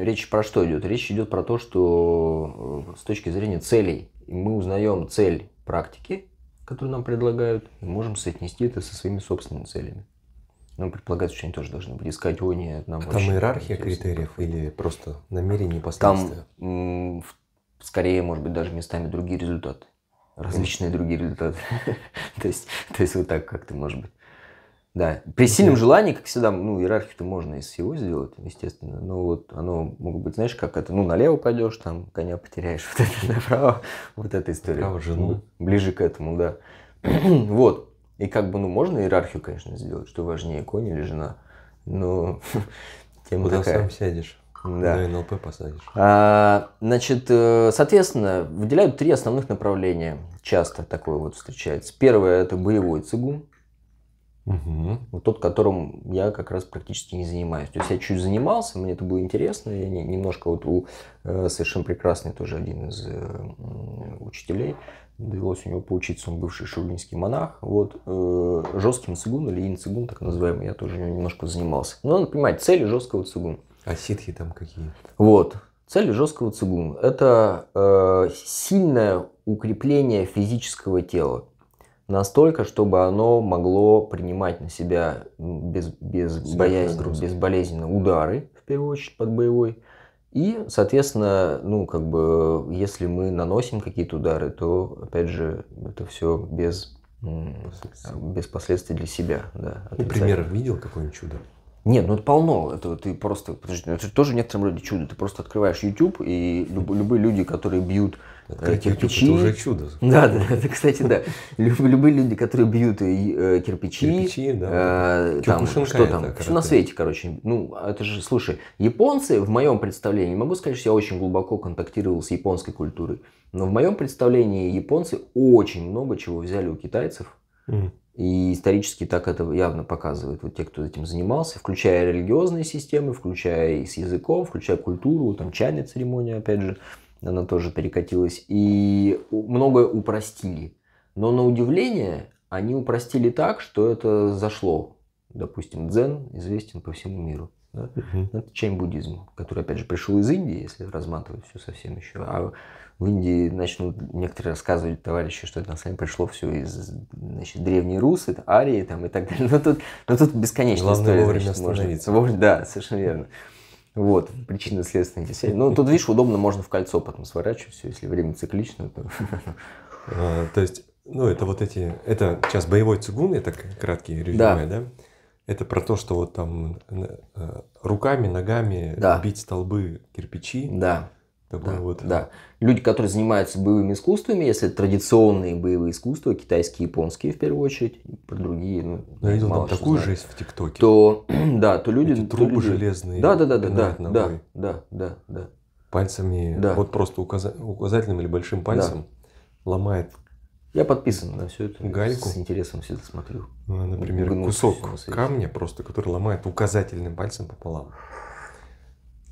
речь про что идет? Речь идет про то, что э, с точки зрения целей мы узнаем цель практики, которую нам предлагают, и можем соотнести это со своими собственными целями. Нам ну, предполагается, что они тоже должны быть. Искать они нам а Там иерархия критериев или просто намерение и последствия? Там скорее, может быть, даже местами другие результаты различные другие результаты. то, есть, то есть вот так как-то может быть. Да, при сильном желании, как всегда, ну, иерархию-то можно из всего сделать, естественно, но вот оно может быть, знаешь, как это, ну, налево пойдешь, там, коня потеряешь, вот это направо, вот эта история. Право жену. Ближе к этому, да. вот, и как бы, ну, можно иерархию, конечно, сделать, что важнее, конь или жена, но тема Куда такая. сам сядешь. Да. На НЛП посадишь. А, значит, э, соответственно, выделяют три основных направления. Часто такое вот встречается. Первое – это боевой цигун. Угу. Вот тот, которым я как раз практически не занимаюсь. То есть я чуть занимался, мне это было интересно. Я не, немножко вот у э, совершенно прекрасный тоже один из э, учителей довелось у него поучиться, он бывший шаулинский монах, вот, э, жестким цигун или инцигун, так называемый, я тоже немножко занимался. Но надо понимать, цель жесткого цигун. А ситхи там какие? Вот. цель жесткого цигун – это э, сильное укрепление физического тела настолько, чтобы оно могло принимать на себя без, без боязни без безболезненно удары, в первую очередь под боевой. И, соответственно, ну, как бы, если мы наносим какие-то удары, то, опять же, это все без, без последствий для себя. Да, ну, пример видел какое нибудь чудо? Нет, ну это полно. Это ты просто, подожди, ну это тоже некотором роде чудо. Ты просто открываешь YouTube, и люб, любые люди, которые бьют э, Открыть кирпичи. YouTube, это уже чудо. Да, да, это, кстати, да. любые люди, которые бьют э, э, кирпичи, кирпичи да, там, что там, это, все на свете, короче. Ну, это же, слушай, японцы, в моем представлении, могу сказать, что я очень глубоко контактировал с японской культурой, но в моем представлении японцы очень много чего взяли у китайцев. И исторически так это явно показывает вот те, кто этим занимался, включая религиозные системы, включая и с языком, включая культуру, там чайная церемония, опять же, она тоже перекатилась. И многое упростили. Но на удивление они упростили так, что это зашло. Допустим, дзен известен по всему миру. Да? Угу. Это чейн-буддизм, который, опять же, пришел из Индии, если разматывать все совсем еще. А в Индии начнут некоторые рассказывать товарищи, что это на самом деле пришло все из значит, древней русы, арии там, и так далее. Но тут, но тут бесконечная Главное история. вовремя значит, остановиться. Можно, да, совершенно верно. Вот, причина следственная связь. Ну, тут, видишь, удобно, можно в кольцо потом сворачивать все, если время циклично. То, а, то есть, ну, это вот эти, это сейчас боевой цигун, это краткие резюме, да? да? Это про то, что вот там э, э, руками, ногами да. бить столбы, кирпичи. Да. да, вот. да. Люди, которые занимаются боевыми искусствами, если традиционные боевые искусства, китайские, японские в первую очередь, про другие, ну, ну, я видел там такую знаю, жесть в ТикТоке. То, да, то люди, Эти трубы то люди... железные. Да, да, да, да, да, да, да, да, да, да. Пальцами, да. вот просто указательным или большим пальцем да. ломает я подписан на все это. Гальку. С интересом всегда смотрю. Ну, а, например, Гнут кусок камня просто, который ломает указательным пальцем пополам.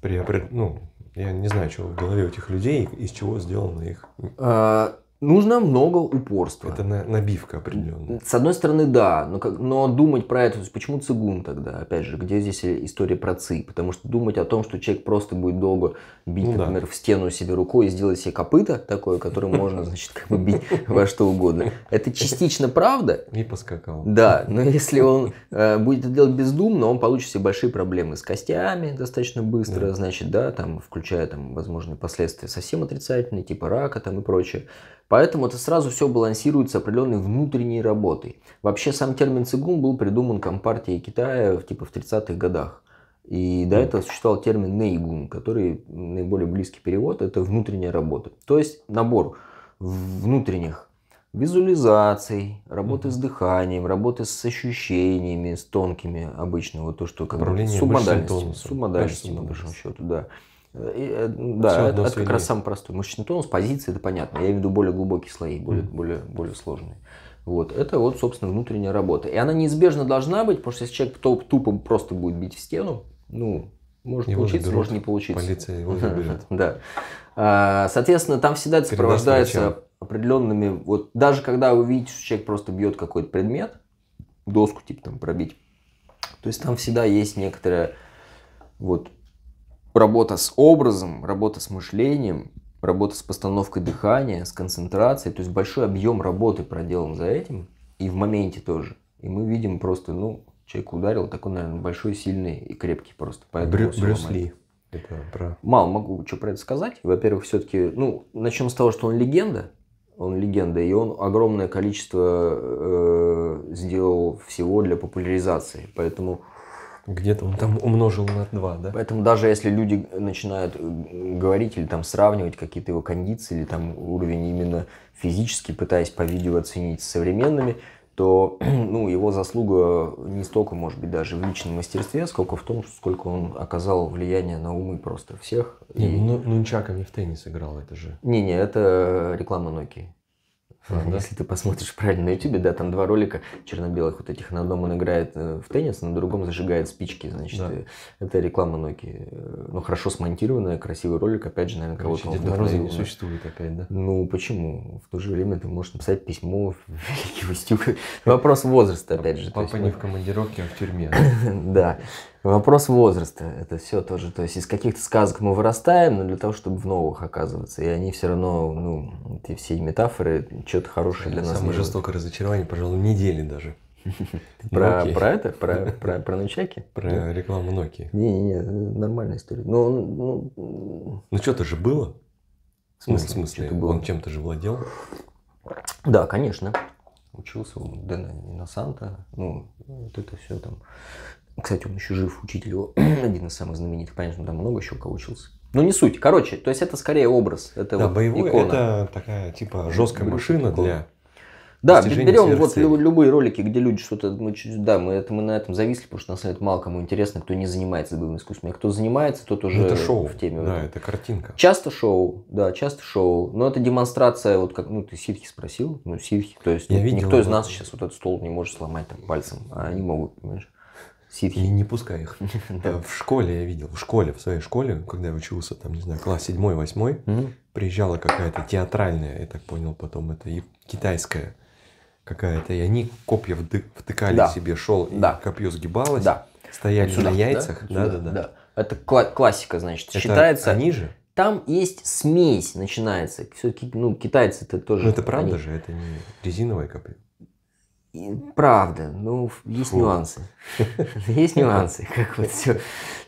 При, ну, я не знаю, что в голове у этих людей, из чего сделано их. А, Нужно много упорства. Это на, набивка определенная. С одной стороны, да, но, как, но думать про это, почему цигун тогда, опять же, где здесь история про ци? Потому что думать о том, что человек просто будет долго бить, ну, например, да. в стену себе рукой и сделать себе копыта такое, которое можно, значит, как бы бить во что угодно. Это частично правда. И поскакал. Да, но если он э, будет это делать бездумно, он получит себе большие проблемы с костями достаточно быстро, да. значит, да, там, включая там возможные последствия совсем отрицательные, типа рака там и прочее. Поэтому это сразу все балансируется определенной внутренней работой. Вообще сам термин цигун был придуман Компартией Китая в, типа в 30-х годах. И до этого существовал термин нейгун, который наиболее близкий перевод – это внутренняя работа. То есть набор внутренних визуализаций, работы с дыханием, работы с ощущениями, с тонкими обычно, вот то, что как бы субмодальности, субмодальности, по большому счету, да. И, э, да, Все, это, это как раз самый простой. Мышечный тонус, позиции, это понятно. Я имею в виду более глубокие слои, более, mm. более, более сложные. Вот. Это вот, собственно, внутренняя работа. И она неизбежно должна быть, потому что если человек тупо просто будет бить в стену, ну, может его получиться, заберут, может не получиться. Полиция его заберет. Да. А, соответственно, там всегда это сопровождается определенными... Вот даже когда вы видите, что человек просто бьет какой-то предмет, доску типа там пробить, то есть там всегда есть некоторая вот работа с образом, работа с мышлением, работа с постановкой дыхания, с концентрацией. То есть большой объем работы проделан за этим и в моменте тоже. И мы видим просто, ну, человек ударил, такой, наверное, большой, сильный и крепкий просто. Поэтому Брю, Брюс Ли. Это про... Мало могу что про это сказать. Во-первых, все-таки, ну, начнем с того, что он легенда. Он легенда, и он огромное количество э, сделал всего для популяризации. Поэтому где-то он там умножил на 2, да? Поэтому даже если люди начинают э, говорить или там сравнивать какие-то его кондиции или там уровень именно физически, пытаясь по видео оценить с современными, то ну, его заслуга не столько, может быть, даже в личном мастерстве, сколько в том, сколько он оказал влияние на умы просто всех. Не, и... ну, ну Нунчака не в теннис играл, это же. Не-не, это реклама Nokia. Да? Если ты посмотришь правильно на YouTube, да, там два ролика черно-белых вот этих. На одном он играет э, в теннис, на другом зажигает спички, значит. Да. Э, это реклама Nokia. Э, ну, хорошо смонтированная, красивый ролик, опять же, наверное, кого-то Дед Мороза существует опять, да? Ну, почему? В то же время ты можешь написать письмо в Великий Вопрос возраста, опять же. Папа ну. не в командировке, а в тюрьме. Да. Вопрос возраста, это все тоже, то есть из каких-то сказок мы вырастаем, но для того, чтобы в новых оказываться, и они все равно, ну, эти все метафоры, что-то хорошее для нас. Самое жестокое разочарование, пожалуй, недели даже. Про, про это? Про, про, про нунчаки? Про да? рекламу Nokia. Не-не-не, нормальная история. Ну, ну... ну что-то же было. В смысле? Ну, в смысле? Было. Он чем-то же владел. Да, конечно. Учился у Дэна Инносанта. Ну, вот это все там. Кстати, он еще жив, учитель его, один из самых знаменитых. Понятно, там много еще у кого учился. Ну, не суть. Короче, то есть это скорее образ. Это да, вот боевой икона. это такая, типа, жесткая машина икона. для да, берем вот лю- любые ролики, где люди что-то, мы да, мы это мы на этом зависли, потому что на самом деле мало кому интересно, кто не занимается боевым искусством, а кто занимается, тот ну, уже это шоу, в теме. Да, это картинка. Часто шоу, да, часто шоу, но это демонстрация, вот как, ну ты ситхи спросил, ну ситхи, то есть Я ну, видел, никто из нас сейчас вот этот стол не может сломать там пальцем, а они могут, понимаешь? ситхи. И не пускай их. Э, в школе я видел, в школе, в своей школе, когда я учился, там, не знаю, класс 7-8, приезжала какая-то театральная, я так понял потом, это и китайская какая-то, и они копья втыкали да. себе, шел, да. и копье сгибалось, да. стояли Сюда, на яйцах. Да? Да, да, да, Это кла- классика, значит, это считается. Они же? Там есть смесь начинается. Все-таки, ну, китайцы это тоже. ну это правда они... же, это не резиновое копье. Правда, ну, есть Фу. нюансы. Есть нюансы, как вот все.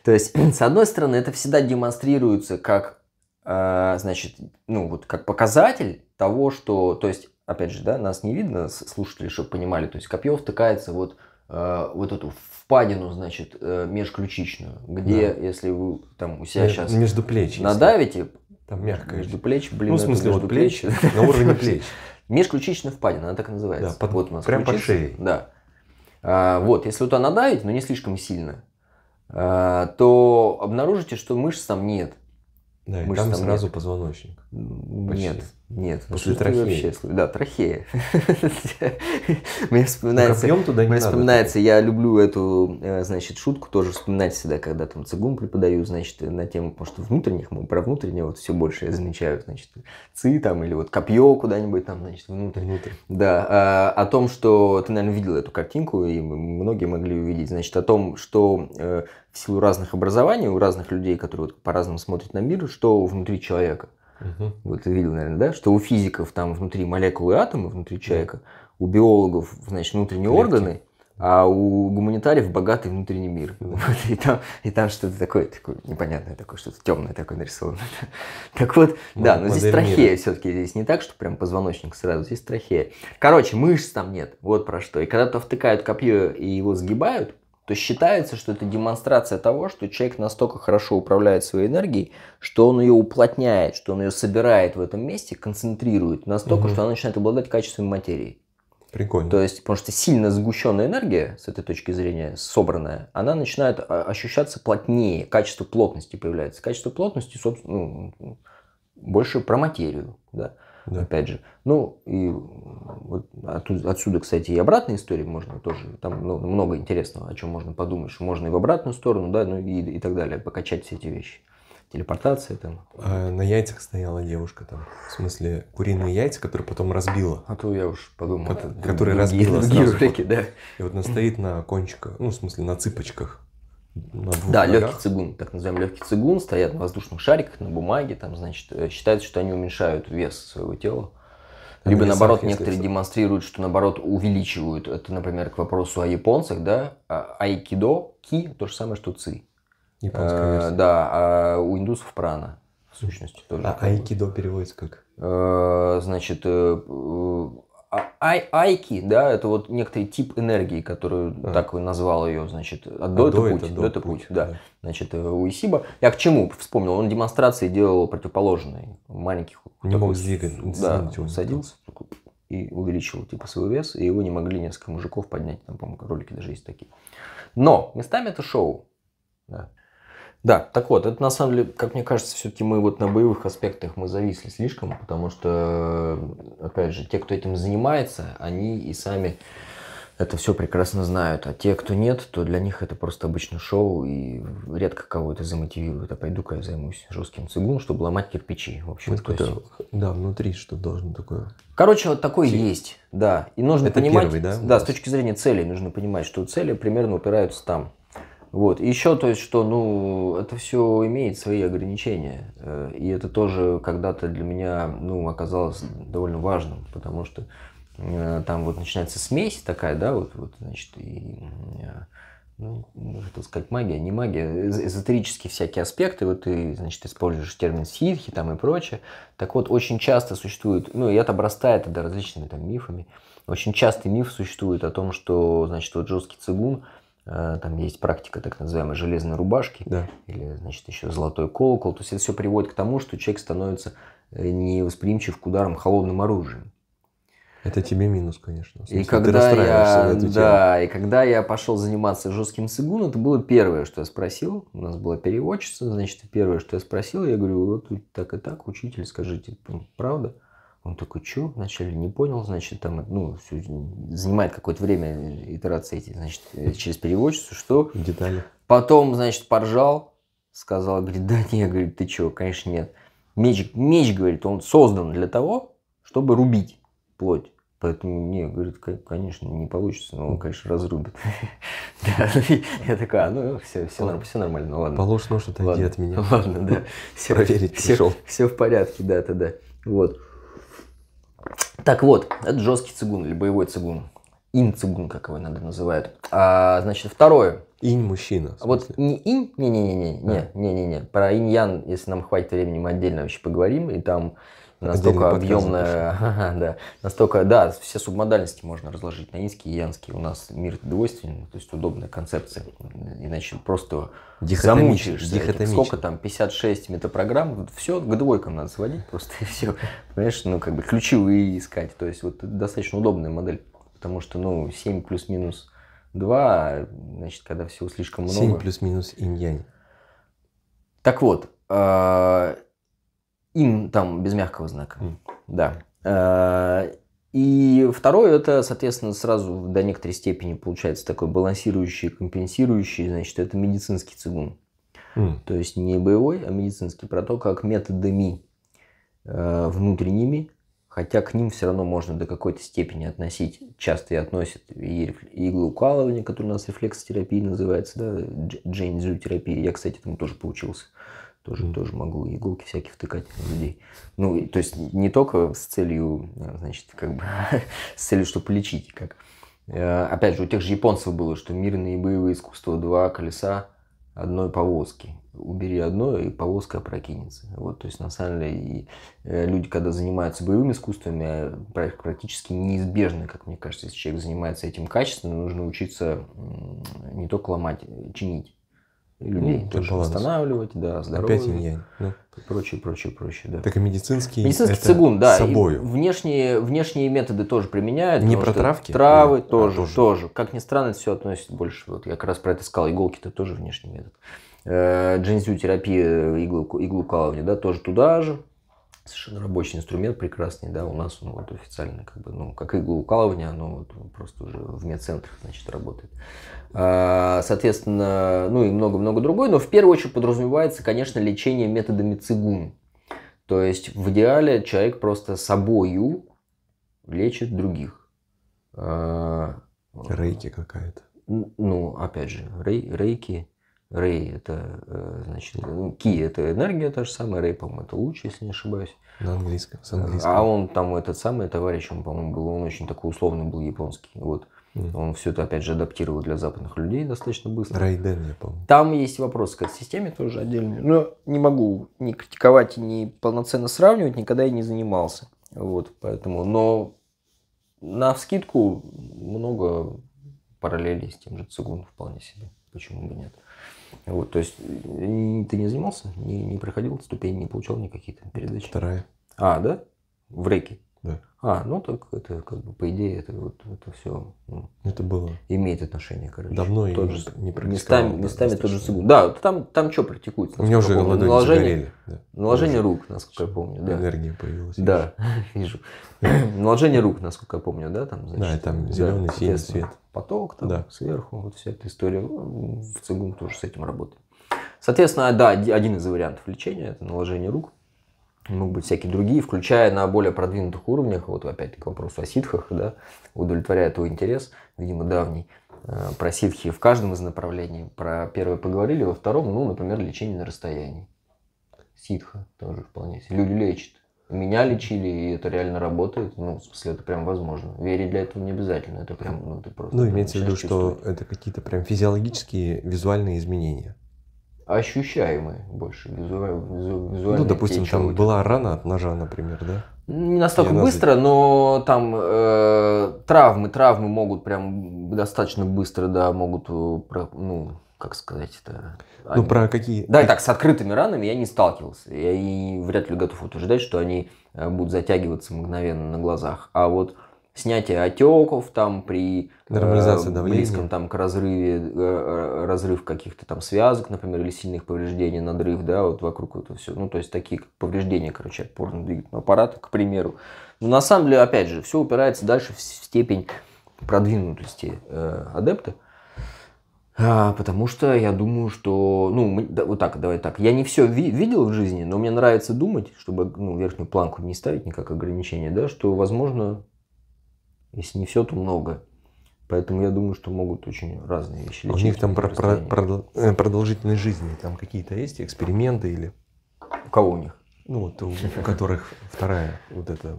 То есть, с одной стороны, это всегда демонстрируется как, э, значит, ну, вот как показатель того, что, то есть, опять же, да, нас не видно, слушатели, чтобы понимали, то есть, копье втыкается вот э, вот эту впадину, значит, э, межключичную, где, да. если вы там у себя сейчас между плеч, надавите, там мягкое. Между плеч, блин. Ну, в смысле, между плеч, плеч. на уровне плеч. Межключичная впадина, она так и называется. Да, под, вот у нас прям ключица. под шеей. Да. А, вот, если туда надавить, но не слишком сильно, а, то обнаружите, что мышц там нет. Да, мышц там, там сразу нет. позвоночник. Почти. Нет, нет, после трахеи. Вообще, да, трахея. мне вспоминается, туда не мне надо, вспоминается я люблю эту, э, значит, шутку тоже вспоминать всегда, когда там цигун преподаю, значит, э, на тему, потому что внутренних, мы про внутреннее вот все больше я замечаю, значит, ци там или вот копье куда-нибудь там, значит, внутрь. внутрь. Да, а, о том, что ты, наверное, видел эту картинку, и многие могли увидеть, значит, о том, что э, в силу разных образований у разных людей, которые вот по-разному смотрят на мир, что внутри человека. Угу. Вот ты видел, наверное, да, что у физиков там внутри молекулы атомы, внутри человека, у биологов, значит, внутренние Клетки. органы, а у гуманитариев богатый внутренний мир. Вот, и там, и там что-то такое, такое непонятное, такое что-то темное такое нарисовано. так вот, Модель да, но здесь трахея все-таки здесь не так, что прям позвоночник сразу, здесь трахея. Короче, мышц там нет, вот про что. И когда то втыкают копье и его сгибают, то считается, что это демонстрация того, что человек настолько хорошо управляет своей энергией, что он ее уплотняет, что он ее собирает в этом месте, концентрирует настолько, угу. что она начинает обладать качеством материи. Прикольно. То есть, потому что сильно сгущенная энергия, с этой точки зрения, собранная, она начинает а, ощущаться плотнее, качество плотности появляется. Качество плотности, собственно, ну, больше про материю. Да? да. опять же. Ну, и вот отсюда, кстати, и обратная история можно тоже, там ну, много интересного, о чем можно подумать, что можно и в обратную сторону, да, ну и, и так далее, покачать все эти вещи. Телепортация там. А, на яйцах стояла девушка там, в смысле куриные яйца, которые потом разбила. А то я уж подумал. которые разбила сразу. Руки, да. И вот она стоит на кончиках, ну, в смысле на цыпочках да, ногах. легкий цигун, так называемый легкий цигун, стоят на воздушных шариках, на бумаге, там, значит, э, считается, что они уменьшают вес своего тела. Либо Они наоборот, некоторые демонстрируют, что наоборот увеличивают. Это, например, к вопросу о японцах, да, а, айкидо, ки, то же самое, что ци. Японская А, да, а у индусов прана, в сущности, тоже. А айкидо переводится как? А, значит, а, ай, айки, да, это вот некоторый тип энергии, которую а. так и назвал ее, значит, а до, а это, путь, до это путь, да. Значит, э, у Исиба. Я к чему вспомнил? Он демонстрации делал противоположные, маленьких. Не мог двигать, да, садился и увеличивал типа свой вес, и его не могли несколько мужиков поднять, там, по-моему, ролики даже есть такие. Но местами это шоу. Да. Да, так вот, это на самом деле, как мне кажется, все-таки мы вот на боевых аспектах мы зависли слишком, потому что, э, опять же, те, кто этим занимается, они и сами это все прекрасно знают, а те, кто нет, то для них это просто обычное шоу, и редко кого это замотивирует, а пойду-ка я займусь жестким цигун, чтобы ломать кирпичи, в общем. Вот есть... Да, внутри что должно такое. Короче, вот такой Псих... есть, да, и нужно это понимать, первый, да, да, с точки зрения целей нужно понимать, что цели примерно упираются там, вот. еще то есть, что, ну, это все имеет свои ограничения. Э, и это тоже когда-то для меня, ну, оказалось довольно важным, потому что э, там вот начинается смесь такая, да, вот, вот значит, и, э, ну, хотел сказать, магия, не магия, эзотерические всякие аспекты, вот ты, значит, используешь термин ситхи там и прочее. Так вот, очень часто существует, ну, и это обрастает тогда различными там мифами, очень частый миф существует о том, что, значит, вот жесткий цигун – Э, там есть практика так называемой железной рубашки да. или, значит, еще золотой колокол. То есть это все приводит к тому, что человек становится э, невосприимчив к ударам холодным оружием. Это тебе минус, конечно. и когда я, да, и когда я пошел заниматься жестким цигун, это было первое, что я спросил. У нас была переводчица, значит, первое, что я спросил, я говорю, вот так и так, учитель, скажите, ну, правда? Он такой, что? Вначале не понял, значит, там, ну, все, занимает какое-то время итерации эти, значит, э, через переводчицу, что? Детали. Потом, значит, поржал, сказал, говорит, да нет, говорит, ты чего, конечно, нет. Меч, меч, говорит, он создан для того, чтобы рубить плоть. Поэтому, не, говорит, конечно, не получится, но он, конечно, разрубит. Я такая ну, все, все нормально, ну ладно. Положь нож, отойди от меня. Ладно, да. Проверить пришел. Все в порядке, да, тогда Вот. Так вот, это жесткий цигун или боевой цигун. Инь-цигун, как его иногда называют. А, значит, второе. Инь-мужчина. Вот не инь, не-не-не, не, а. не-не-не. Про инь-ян, если нам хватит времени, мы отдельно вообще поговорим. И там настолько объемная, да, настолько, да, все субмодальности можно разложить на инский и янский. У нас мир двойственный, то есть удобная концепция, иначе просто замучаешься. Этим. Типа сколько там, 56 метапрограмм, все к двойкам надо сводить просто и все. Понимаешь, ну как бы ключевые искать, то есть вот достаточно удобная модель, потому что, ну, 7 плюс-минус 2, значит, когда всего слишком много. 7 плюс-минус инь-янь. Так вот, а, им там без мягкого знака. Mm. Да. Э, и второе, это, соответственно, сразу до некоторой степени получается такой балансирующий, компенсирующий, значит, это медицинский цигун. Mm. То есть не боевой, а медицинский, про то, как методами э, внутренними, хотя к ним все равно можно до какой-то степени относить, часто и относят и иглоукалывание, которое у нас рефлексотерапия называется, да, джейнзю терапия. Я, кстати, там тоже получился. Mm тоже, mm тоже могу иголки всякие втыкать в людей. Ну, то есть не только с целью, э, значит, как бы, с целью, что полечить, как. Э, опять же, у тех же японцев было, что мирные боевые искусства, два колеса одной повозки. Убери одно, и повозка опрокинется. Вот, то есть, на самом деле, и э, люди, когда занимаются боевыми искусствами, а практически неизбежно, как мне кажется, если человек занимается этим качественно, нужно учиться не только ломать, чинить людей ну, тоже баланс. восстанавливать, да, здоровье. Опять инь ну. Прочее, прочее, прочее, да. Так и медицинский Медицинский это цигун, да. Собою. И внешние, внешние методы тоже применяют. Не про травки? Травы да, тоже, тоже, тоже. Как ни странно, это все относится больше. Вот я как раз про это сказал, иголки это тоже внешний метод. Э, Джинзю терапия э, иглу, иглу калывания, да, тоже туда же совершенно рабочий инструмент, прекрасный, да, у нас он вот официально, как бы, ну, как иглоукалывание, оно вот просто уже в медцентрах, значит, работает. А, соответственно, ну и много-много другое, но в первую очередь подразумевается, конечно, лечение методами цигун. То есть в идеале человек просто собою лечит других. А, рейки какая-то. Ну, опять же, рей, рейки, Рэй это, э, значит, Ки это энергия та же самая, Рэй, по-моему, это луч, если не ошибаюсь. На английском, с английского. А он там этот самый товарищ, он, по-моему, был, он очень такой условный был японский, вот. Mm. Он все это, опять же, адаптировал для западных людей достаточно быстро. Райден, я помню. Там есть вопрос к системе тоже отдельный. Но не могу ни критиковать, ни полноценно сравнивать, никогда я не занимался. Вот, поэтому, но на вскидку много параллелей с тем же Цигун вполне себе. Почему бы нет? Вот, то есть э, ты не занимался, не, не проходил ступень, не получал никакие там передачи? Вторая. А, да? В реке? Да. А, ну так это как бы по идее это вот это все. Ну, это было. Имеет отношение, короче. Давно тот же, не Местами, да, местами тот же сыгун. Да, там, там что практикуется? У меня уже помню, наложение, загорели, да. наложение рук, насколько я помню. Да. Энергия появилась. Да, вижу. наложение рук, насколько я помню, да, там. Значит, да, и там зеленый, да, синий цвет. Поток там да. сверху, вот вся эта история. Ну, в цигун тоже с этим работает. Соответственно, да, один из вариантов лечения это наложение рук ну, быть, всякие другие, включая на более продвинутых уровнях, вот опять к вопросу о ситхах, да, удовлетворяя твой интерес, видимо, давний, э, про ситхи в каждом из направлений, про первое поговорили, во втором, ну, например, лечение на расстоянии. Ситха тоже вполне. Люди лечат. Меня лечили, и это реально работает. Ну, в смысле, это прям возможно. Верить для этого не обязательно. Это прям, ну, ты просто... Ну, имеется в виду, что это какие-то прям физиологические визуальные изменения ощущаемые больше визуально. визуально ну, допустим, там была рана от ножа, например, да? Не настолько Я быстро, нас... но там э, травмы, травмы могут прям достаточно быстро, да, могут, э, ну, как сказать это... Ну, они... Ну, про какие... Да, и так, с открытыми ранами я не сталкивался. Я и вряд ли готов утверждать, что они э, будут затягиваться мгновенно на глазах. А вот снятие отеков, там при э, нормализации давления. близком там к разрыве, э, э, разрыв каких-то там связок, например, или сильных повреждений, надрыв, да, вот вокруг это все. Ну, то есть такие повреждения, короче, опорно-двигательного аппарата, к примеру. Но на самом деле, опять же, все упирается дальше в степень продвинутости э, адепта. А, потому что я думаю, что, ну, мы, да, вот так, давай так, я не все ви- видел в жизни, но мне нравится думать, чтобы ну, верхнюю планку не ставить никак ограничения, да, что, возможно, если не все, то много. Поэтому я думаю, что могут очень разные вещи лечить. А у них там про, про, э, продолжительность жизни, там какие-то есть эксперименты или... У кого у них? Ну вот у, у которых вторая вот эта...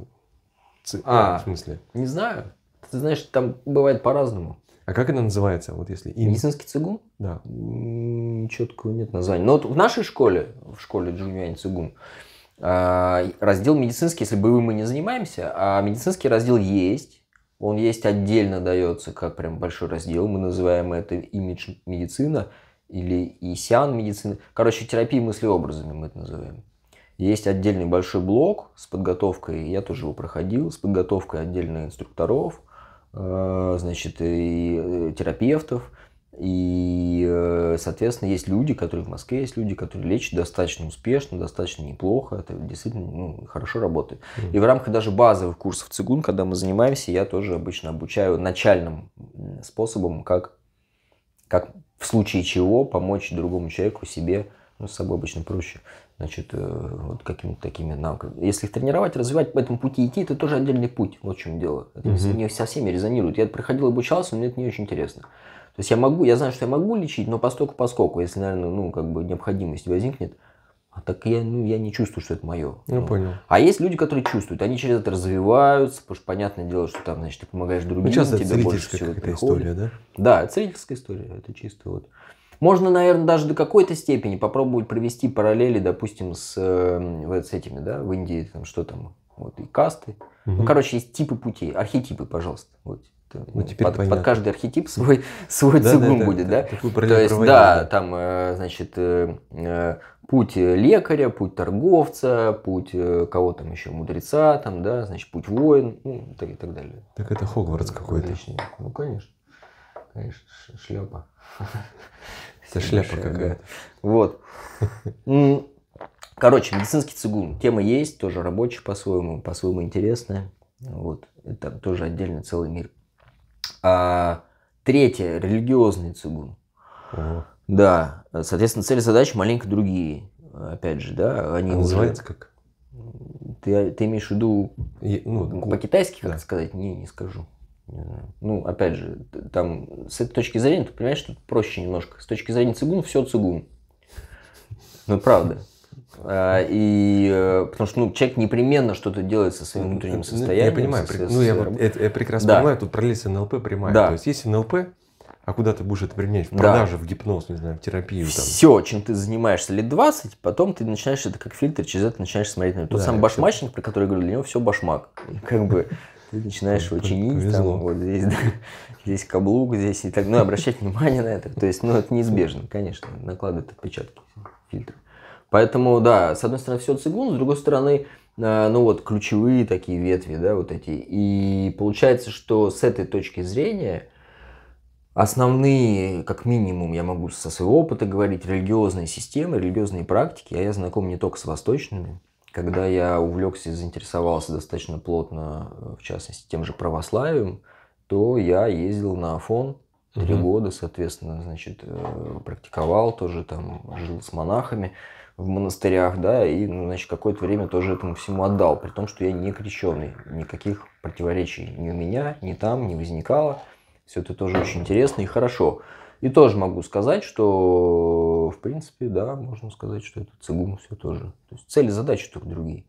А, в смысле? Не знаю. Ты знаешь, там бывает по-разному. А как это называется, вот если... Им... Медицинский цигун? Да. Четкого нет названия. Но вот в нашей школе, в школе Джуньюань цигун, а, раздел медицинский, если боевым мы не занимаемся, а медицинский раздел есть, он есть отдельно дается, как прям большой раздел. Мы называем это имидж медицина или ИСИАН медицина. Короче, терапия мыслеобразами мы это называем. Есть отдельный большой блок с подготовкой, я тоже его проходил, с подготовкой отдельных инструкторов, э, значит, и э, терапевтов. И, э, соответственно, есть люди, которые в Москве, есть люди, которые лечат достаточно успешно, достаточно неплохо, это действительно ну, хорошо работает. Mm-hmm. И в рамках даже базовых курсов цигун, когда мы занимаемся, я тоже обычно обучаю начальным способом, как, как в случае чего помочь другому человеку, себе, ну, с собой обычно проще, значит, э, вот какими-то такими навыками. Если их тренировать, развивать по этому пути идти, это тоже отдельный путь, вот в чем дело. Это mm-hmm. не со всеми резонирует. Я проходил, обучался, но мне это не очень интересно. То есть я могу, я знаю, что я могу лечить, но постольку поскольку, если, наверное, ну, как бы необходимость возникнет, а так я, ну, я не чувствую, что это мое. Я ну. понял. А есть люди, которые чувствуют, они через это развиваются, потому что понятное дело, что там, значит, ты помогаешь другим, ну, часто тебе больше всего это история, да? Да, это целительская история, это чисто вот. Можно, наверное, даже до какой-то степени попробовать провести параллели, допустим, с, эм, вот, с этими, да, в Индии, там, что там, вот, и касты. Угу. Ну, короче, есть типы путей, архетипы, пожалуйста. Вот. Да, ну, ну, теперь под, под каждый архетип свой, свой цигун будет, да? То есть, да, там, э, значит, э, э, путь лекаря, путь торговца, путь кого там еще, мудреца, там, да, значит, путь воин, ну, так, и так далее. Так это Хогвартс какой-то. Ну, конечно. Конечно, шляпа. Это шляпа какая-то. Вот. Короче, медицинский цигун. Тема есть, тоже рабочая по-своему, по-своему интересная. Вот. Это тоже отдельно целый мир. А, третье, религиозный цигун. Ого. Да, соответственно, цели задачи маленько другие. Опять же, да, они а уже... называется как? Ты, ты имеешь в виду и, ну, по-китайски, да. как сказать? Не, не скажу. Ну, опять же, там, с этой точки зрения, ты понимаешь, что проще немножко. С точки зрения цигун, все цигун. Ну, правда. А, и э, потому что ну, человек непременно что-то делает со своим внутренним ну, состоянием. Я понимаю, со, ну, я, это, я прекрасно да. понимаю, тут параллельно НЛП прямая. Да. То есть есть НЛП, а куда ты будешь это применять? В продаже, да. в гипноз, не знаю, в терапию. Там. Все, чем ты занимаешься лет 20, потом ты начинаешь это как фильтр, через это начинаешь смотреть на Тот да, самый башмачник, все. про который я говорю, для него все башмак. Как бы ты начинаешь его чинить, там, вот здесь, да, здесь каблук, здесь и так, ну, обращать внимание на это. То есть, ну, это неизбежно, конечно, накладывает отпечатки фильтра. Поэтому, да, с одной стороны, все цигун, с другой стороны, э, ну вот, ключевые такие ветви, да, вот эти. И получается, что с этой точки зрения основные, как минимум, я могу со своего опыта говорить, религиозные системы, религиозные практики, а я знаком не только с восточными, когда я увлекся и заинтересовался достаточно плотно, э, в частности, тем же православием, то я ездил на Афон три mm года, соответственно, значит, э, практиковал тоже там, жил с монахами в монастырях, да, и, ну, значит, какое-то время тоже этому всему отдал, при том, что я не крещенный, никаких противоречий ни у меня, ни там не возникало. Все это тоже очень интересно и хорошо. И тоже могу сказать, что, в принципе, да, можно сказать, что это цигун все тоже. То есть цели задачи только другие.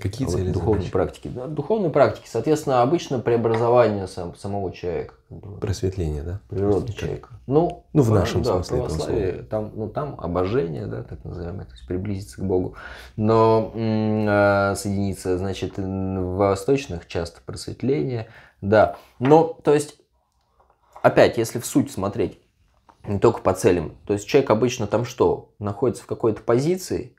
Какие а цели? Вот духовные задачи? практики. Да, духовные практики, соответственно, обычно преобразование сам, самого человека. Просветление, да? Природы человека. Ну, ну, в нашем да, смысле этого слова. Там, ну, там обожение, да, так называемое, то есть приблизиться к Богу. Но э, соединиться, значит, в восточных часто просветление, да. Но, то есть, опять, если в суть смотреть, не только по целям, то есть человек обычно там что? Находится в какой-то позиции,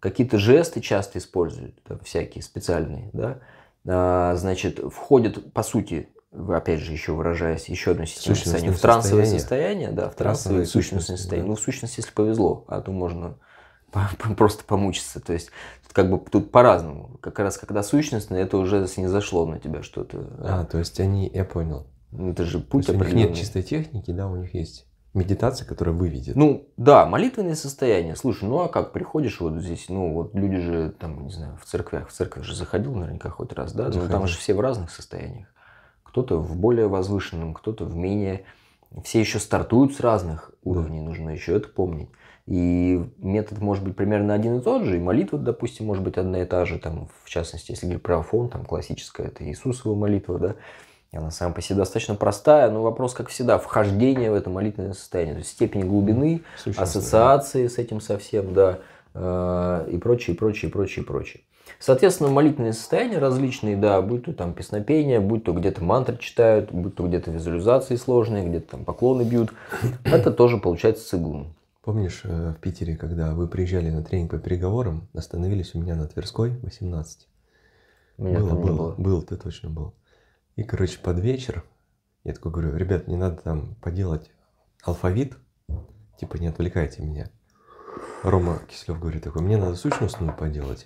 какие-то жесты часто используют, там, всякие специальные, да, а, значит, входят, по сути, опять же, еще выражаясь, еще одно систему состояние, в трансовое состояние, состояние да, в трансовое сущностное состояние. Да. Ну, в сущности, если повезло, а то можно просто помучиться. То есть тут как бы тут по-разному. Как раз когда сущностное, это уже не зашло на тебя что-то. А. а, то есть они, я понял. Ну, это же путь то есть У них нет чистой техники, да, у них есть Медитация, которая выведет. Ну, да, молитвенное состояние. Слушай, ну а как, приходишь вот здесь, ну вот люди же, там, не знаю, в церквях, в церковь же заходил наверняка хоть раз, да? Заходил. Ну, там же все в разных состояниях. Кто-то в более возвышенном, кто-то в менее. Все еще стартуют с разных уровней, да. нужно еще это помнить. И метод может быть примерно один и тот же, и молитва, допустим, может быть одна и та же, там, в частности, если говорить про Афон, там классическая, это Иисусова молитва, да, и она сама по себе достаточно простая, но вопрос, как всегда, вхождение в это молитвенное состояние, то есть степень глубины, ассоциации с этим совсем, да, э, и прочее, прочее, прочее, прочее. Соответственно, молитвенные состояния различные, да, будь то там песнопение, будь то где-то мантры читают, будь то где-то визуализации сложные, где-то там поклоны бьют. Это тоже получается цигун. Помнишь, э, в Питере, когда вы приезжали на тренинг по переговорам, остановились у меня на Тверской, 18? Меня было, было. Был, ты точно был. И, короче, под вечер я такой говорю, ребят, не надо там поделать алфавит, типа не отвлекайте меня. Рома Кислев говорит такой, мне надо сущностную поделать.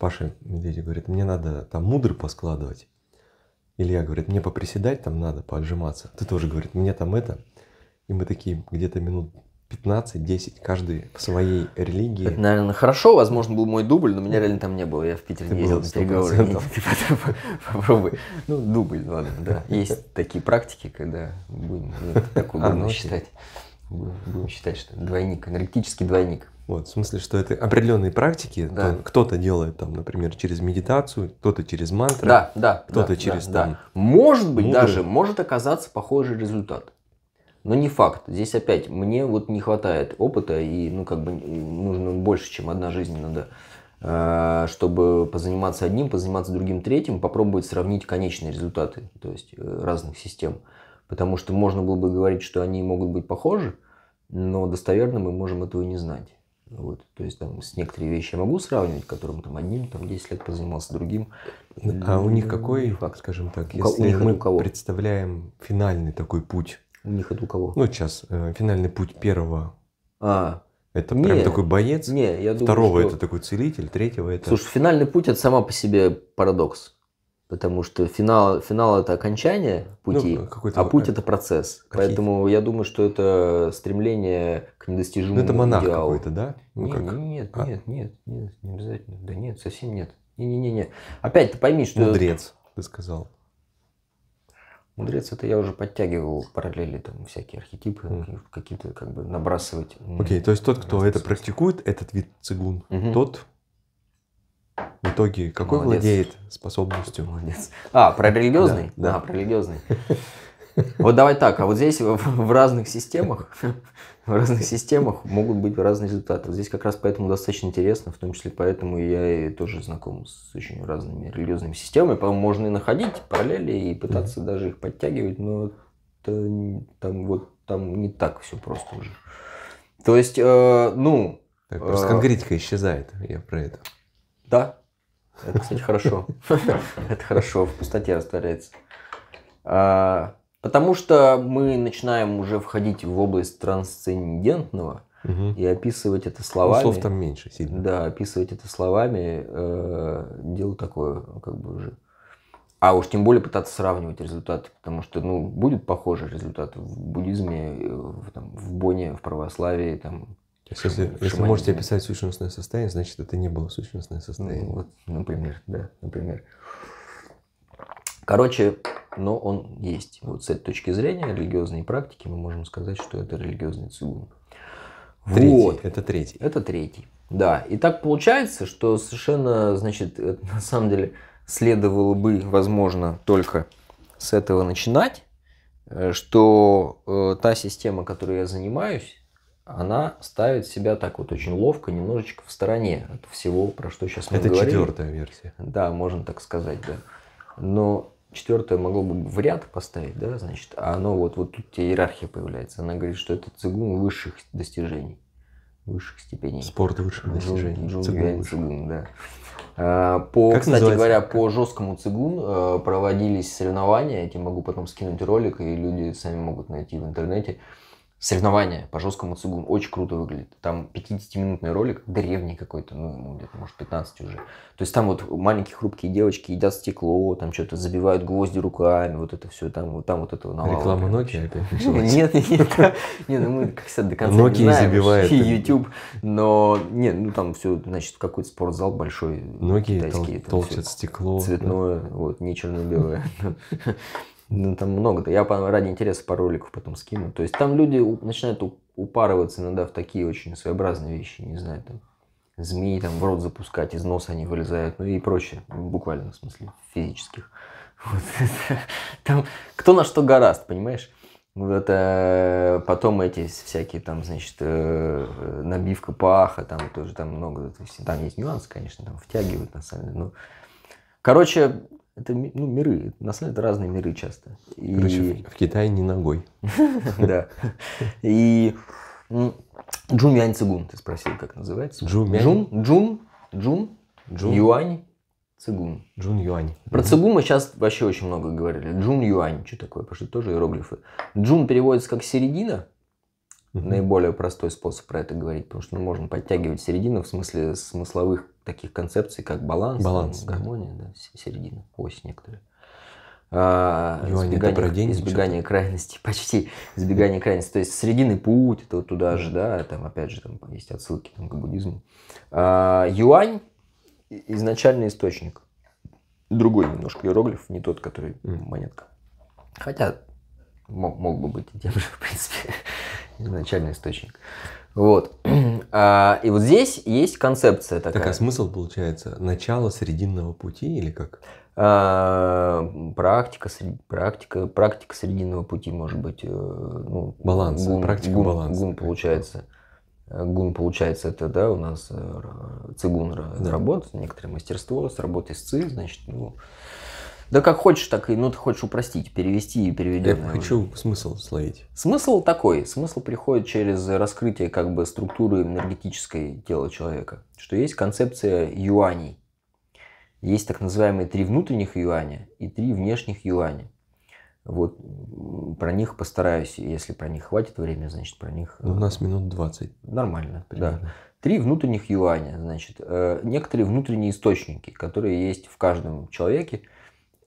Паша Медведев говорит, мне надо там мудр поскладывать. Илья говорит, мне поприседать там надо, поотжиматься. Ты тоже, говорит, мне там это. И мы такие где-то минут 15-10, каждый в своей религии. Это, наверное, хорошо, возможно, был мой дубль, но меня реально там не было, я в Питер не ездил на переговоры. попробуй. Ну, дубль, ладно, да. Есть такие практики, когда будем ну, такую а, будем ну, считать. Будем считать, что двойник, энергетический двойник. Вот, в смысле, что это определенные практики, да. кто-то делает там, например, через медитацию, кто-то через мантры, да, да, кто-то да, через да, там. Да. Может быть, мудрый. даже может оказаться похожий результат. Но не факт. Здесь опять мне вот не хватает опыта и ну как бы нужно больше, чем одна жизнь надо э, чтобы позаниматься одним, позаниматься другим, третьим, попробовать сравнить конечные результаты, то есть э, разных систем. Потому что можно было бы говорить, что они могут быть похожи, но достоверно мы можем этого не знать. Вот, то есть там с некоторые вещи я могу сравнивать, которым там одним там 10 лет позанимался другим. А у них какой, факт, скажем так, если у них мы у кого? представляем финальный такой путь у них это у кого? Ну, сейчас. Э, финальный путь первого. А. Это не, прям такой боец. Не, я думаю, Второго что... это такой целитель, третьего это... Слушай, финальный путь это сама по себе парадокс. Потому что финал, финал это окончание пути, ну, а путь э, это процесс. Какие? Поэтому я думаю, что это стремление к недостижимому ну это монах идеалу. какой-то, да? Ну, не, как? Нет, а? нет, нет, нет, не обязательно. Да нет, совсем нет. Не-не-не. Опять ты пойми, что... Мудрец, ты сказал. Мудрец это я уже подтягивал параллели, там всякие архетипы, mm. какие-то как бы набрасывать. Окей, okay, то есть тот, кто Разница. это практикует, этот вид цигун, mm-hmm. тот в итоге какой Молодец. владеет способностью? Молодец. А, про религиозный? Да, да. А, про религиозный. Вот давай так, а вот здесь в разных системах в разных системах могут быть разные результаты. здесь как раз поэтому достаточно интересно, в том числе поэтому я и тоже знаком с очень разными религиозными системами. По-моему, можно и находить параллели и пытаться mm-hmm. даже их подтягивать, но это, там вот там не так все просто уже. То есть, э, ну... Так, э, просто э, конкретика исчезает, я про это. Да, это, кстати, хорошо. Это хорошо, в пустоте растворяется. А, Потому что мы начинаем уже входить в область трансцендентного угу. и описывать это словами. Ну, слов там меньше сильно. Да, описывать это словами э, дело такое, как бы уже. А уж тем более пытаться сравнивать результаты, потому что, ну, будет похожий результат в буддизме, э, в, там, в Боне, в православии, там, то есть, если, если можете описать сущностное состояние, значит, это не было сущностное ну, состояние. Ну, вот, например, да, например. Короче, но он есть. Вот с этой точки зрения религиозные практики мы можем сказать, что это религиозный цигун. Третий, вот. Это третий. Это третий. Да. И так получается, что совершенно, значит, э, на самом деле следовало бы, возможно, только с этого начинать, э, что э, та система, которой я занимаюсь, она ставит себя так вот очень ловко, немножечко в стороне от всего, про что сейчас мы Это говорим. Это четвертая версия. Да, можно так сказать, да. Но четвертое могло бы в ряд поставить, да, значит, а оно вот, вот тут тебе иерархия появляется. Она говорит, что это цигун высших достижений, высших степеней. Спорт высших достижений. Джун, цигун, цигун, да. А, по, как кстати называется? говоря, по жесткому цигун э, проводились соревнования, я тебе могу потом скинуть ролик, и люди сами могут найти в интернете соревнования по жесткому цигун очень круто выглядит. Там 50-минутный ролик, древний какой-то, ну, ну где-то, может, 15 уже. То есть там вот маленькие хрупкие девочки едят стекло, там что-то забивают гвозди руками, вот это все, там вот, там вот этого навала. Реклама Nokia это ну, началась. Нет, нет, нет, ну мы как всегда до конца Nokia не знаем, забивает. YouTube, но нет, ну там все, значит, какой-то спортзал большой, Ноги китайский. толчат стекло. Цветное, вот, не черно-белое. Ну, там много. Я ради интереса пару роликов потом скину. То есть там люди начинают упарываться иногда в такие очень своеобразные вещи, не знаю, там змеи там в рот запускать, из носа они вылезают, ну и прочее, буквально в буквальном смысле, физических. Вот. Там кто на что гораст, понимаешь? Вот, это потом эти всякие там, значит, э, набивка паха, там тоже там много, там есть нюансы, конечно, там втягивают на самом деле. Но... Короче, это ну, миры, на самом деле это разные миры часто. И... Короче, в, в Китае не ногой. Да. И Джун Янь Цигун, ты спросил, как называется. Джун Джун, Джун, Джун, Юань Цигун. Джун Юань. Про Цигун мы сейчас вообще очень много говорили. Джун Юань, что такое, потому что тоже иероглифы. Джун переводится как середина, наиболее простой способ про это говорить, потому что мы ну, можем подтягивать середину в смысле смысловых таких концепций, как баланс, баланс там, да. гармония, да. середина, ось некоторые. А, юань, избегание, про деньги, избегание крайностей, почти избегание крайности, То есть срединный путь, это вот туда же, да, там опять же там есть отсылки там, к буддизму. А, юань изначальный источник. Другой немножко иероглиф, не тот, который монетка. Хотя мог, мог бы быть тем же, в принципе, изначальный источник. Вот. А, и вот здесь есть концепция такая. Так, а смысл получается? Начало срединного пути или как? А, практика, практика, практика срединного пути, может быть. Э, ну, баланс, гун, практика гун, баланса. Гун получается. Гун получается это, да, у нас э, цигун да. работа, некоторое мастерство с работой с ци, значит, ну, да как хочешь, так и, ну, ты хочешь упростить, перевести и переведенное. Я хочу смысл словить. Смысл такой. Смысл приходит через раскрытие как бы структуры энергетической тела человека. Что есть концепция юаней. Есть так называемые три внутренних юаня и три внешних юаня. Вот про них постараюсь, если про них хватит времени, значит про них... Ну, у э, нас минут 20. Нормально, примерно. да. Три внутренних юаня, значит, э, некоторые внутренние источники, которые есть в каждом человеке,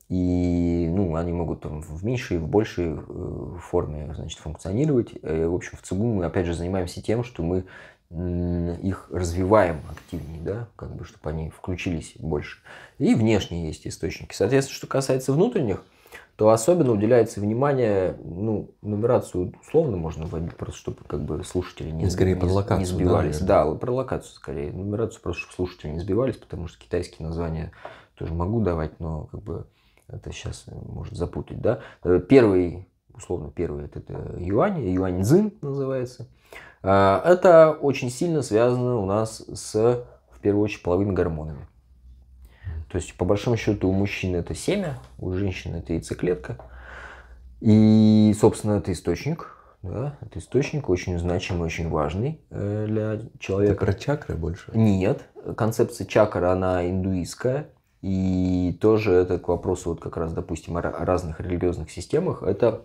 и ну, они могут там, в меньшей, в большей э, форме значит, функционировать. Э, в общем, в ЦБУ мы опять же занимаемся тем, что мы их развиваем активнее, да, как бы, чтобы они включились больше. И внешние есть источники. Соответственно, что касается внутренних, то особенно уделяется внимание, ну, нумерацию условно можно вводить, просто чтобы как бы слушатели не, скорее не, локацию, не сбивались. Да, да, про локацию скорее. Нумерацию просто чтобы слушатели не сбивались, потому что китайские названия тоже могу давать, но как бы это сейчас э, может запутать, да, э, первый, условно первый, это, это юань, юань цзин называется, а, это очень сильно связано у нас с, в первую очередь, половыми гормонами. То есть, по большому счету, у мужчин это семя, у женщин это яйцеклетка. И, собственно, это источник. Да, это источник очень значимый, очень важный э, для человека. Это про чакры больше? Нет. Концепция чакры, она индуистская. И тоже это к вопросу вот как раз, допустим, о разных религиозных системах. Это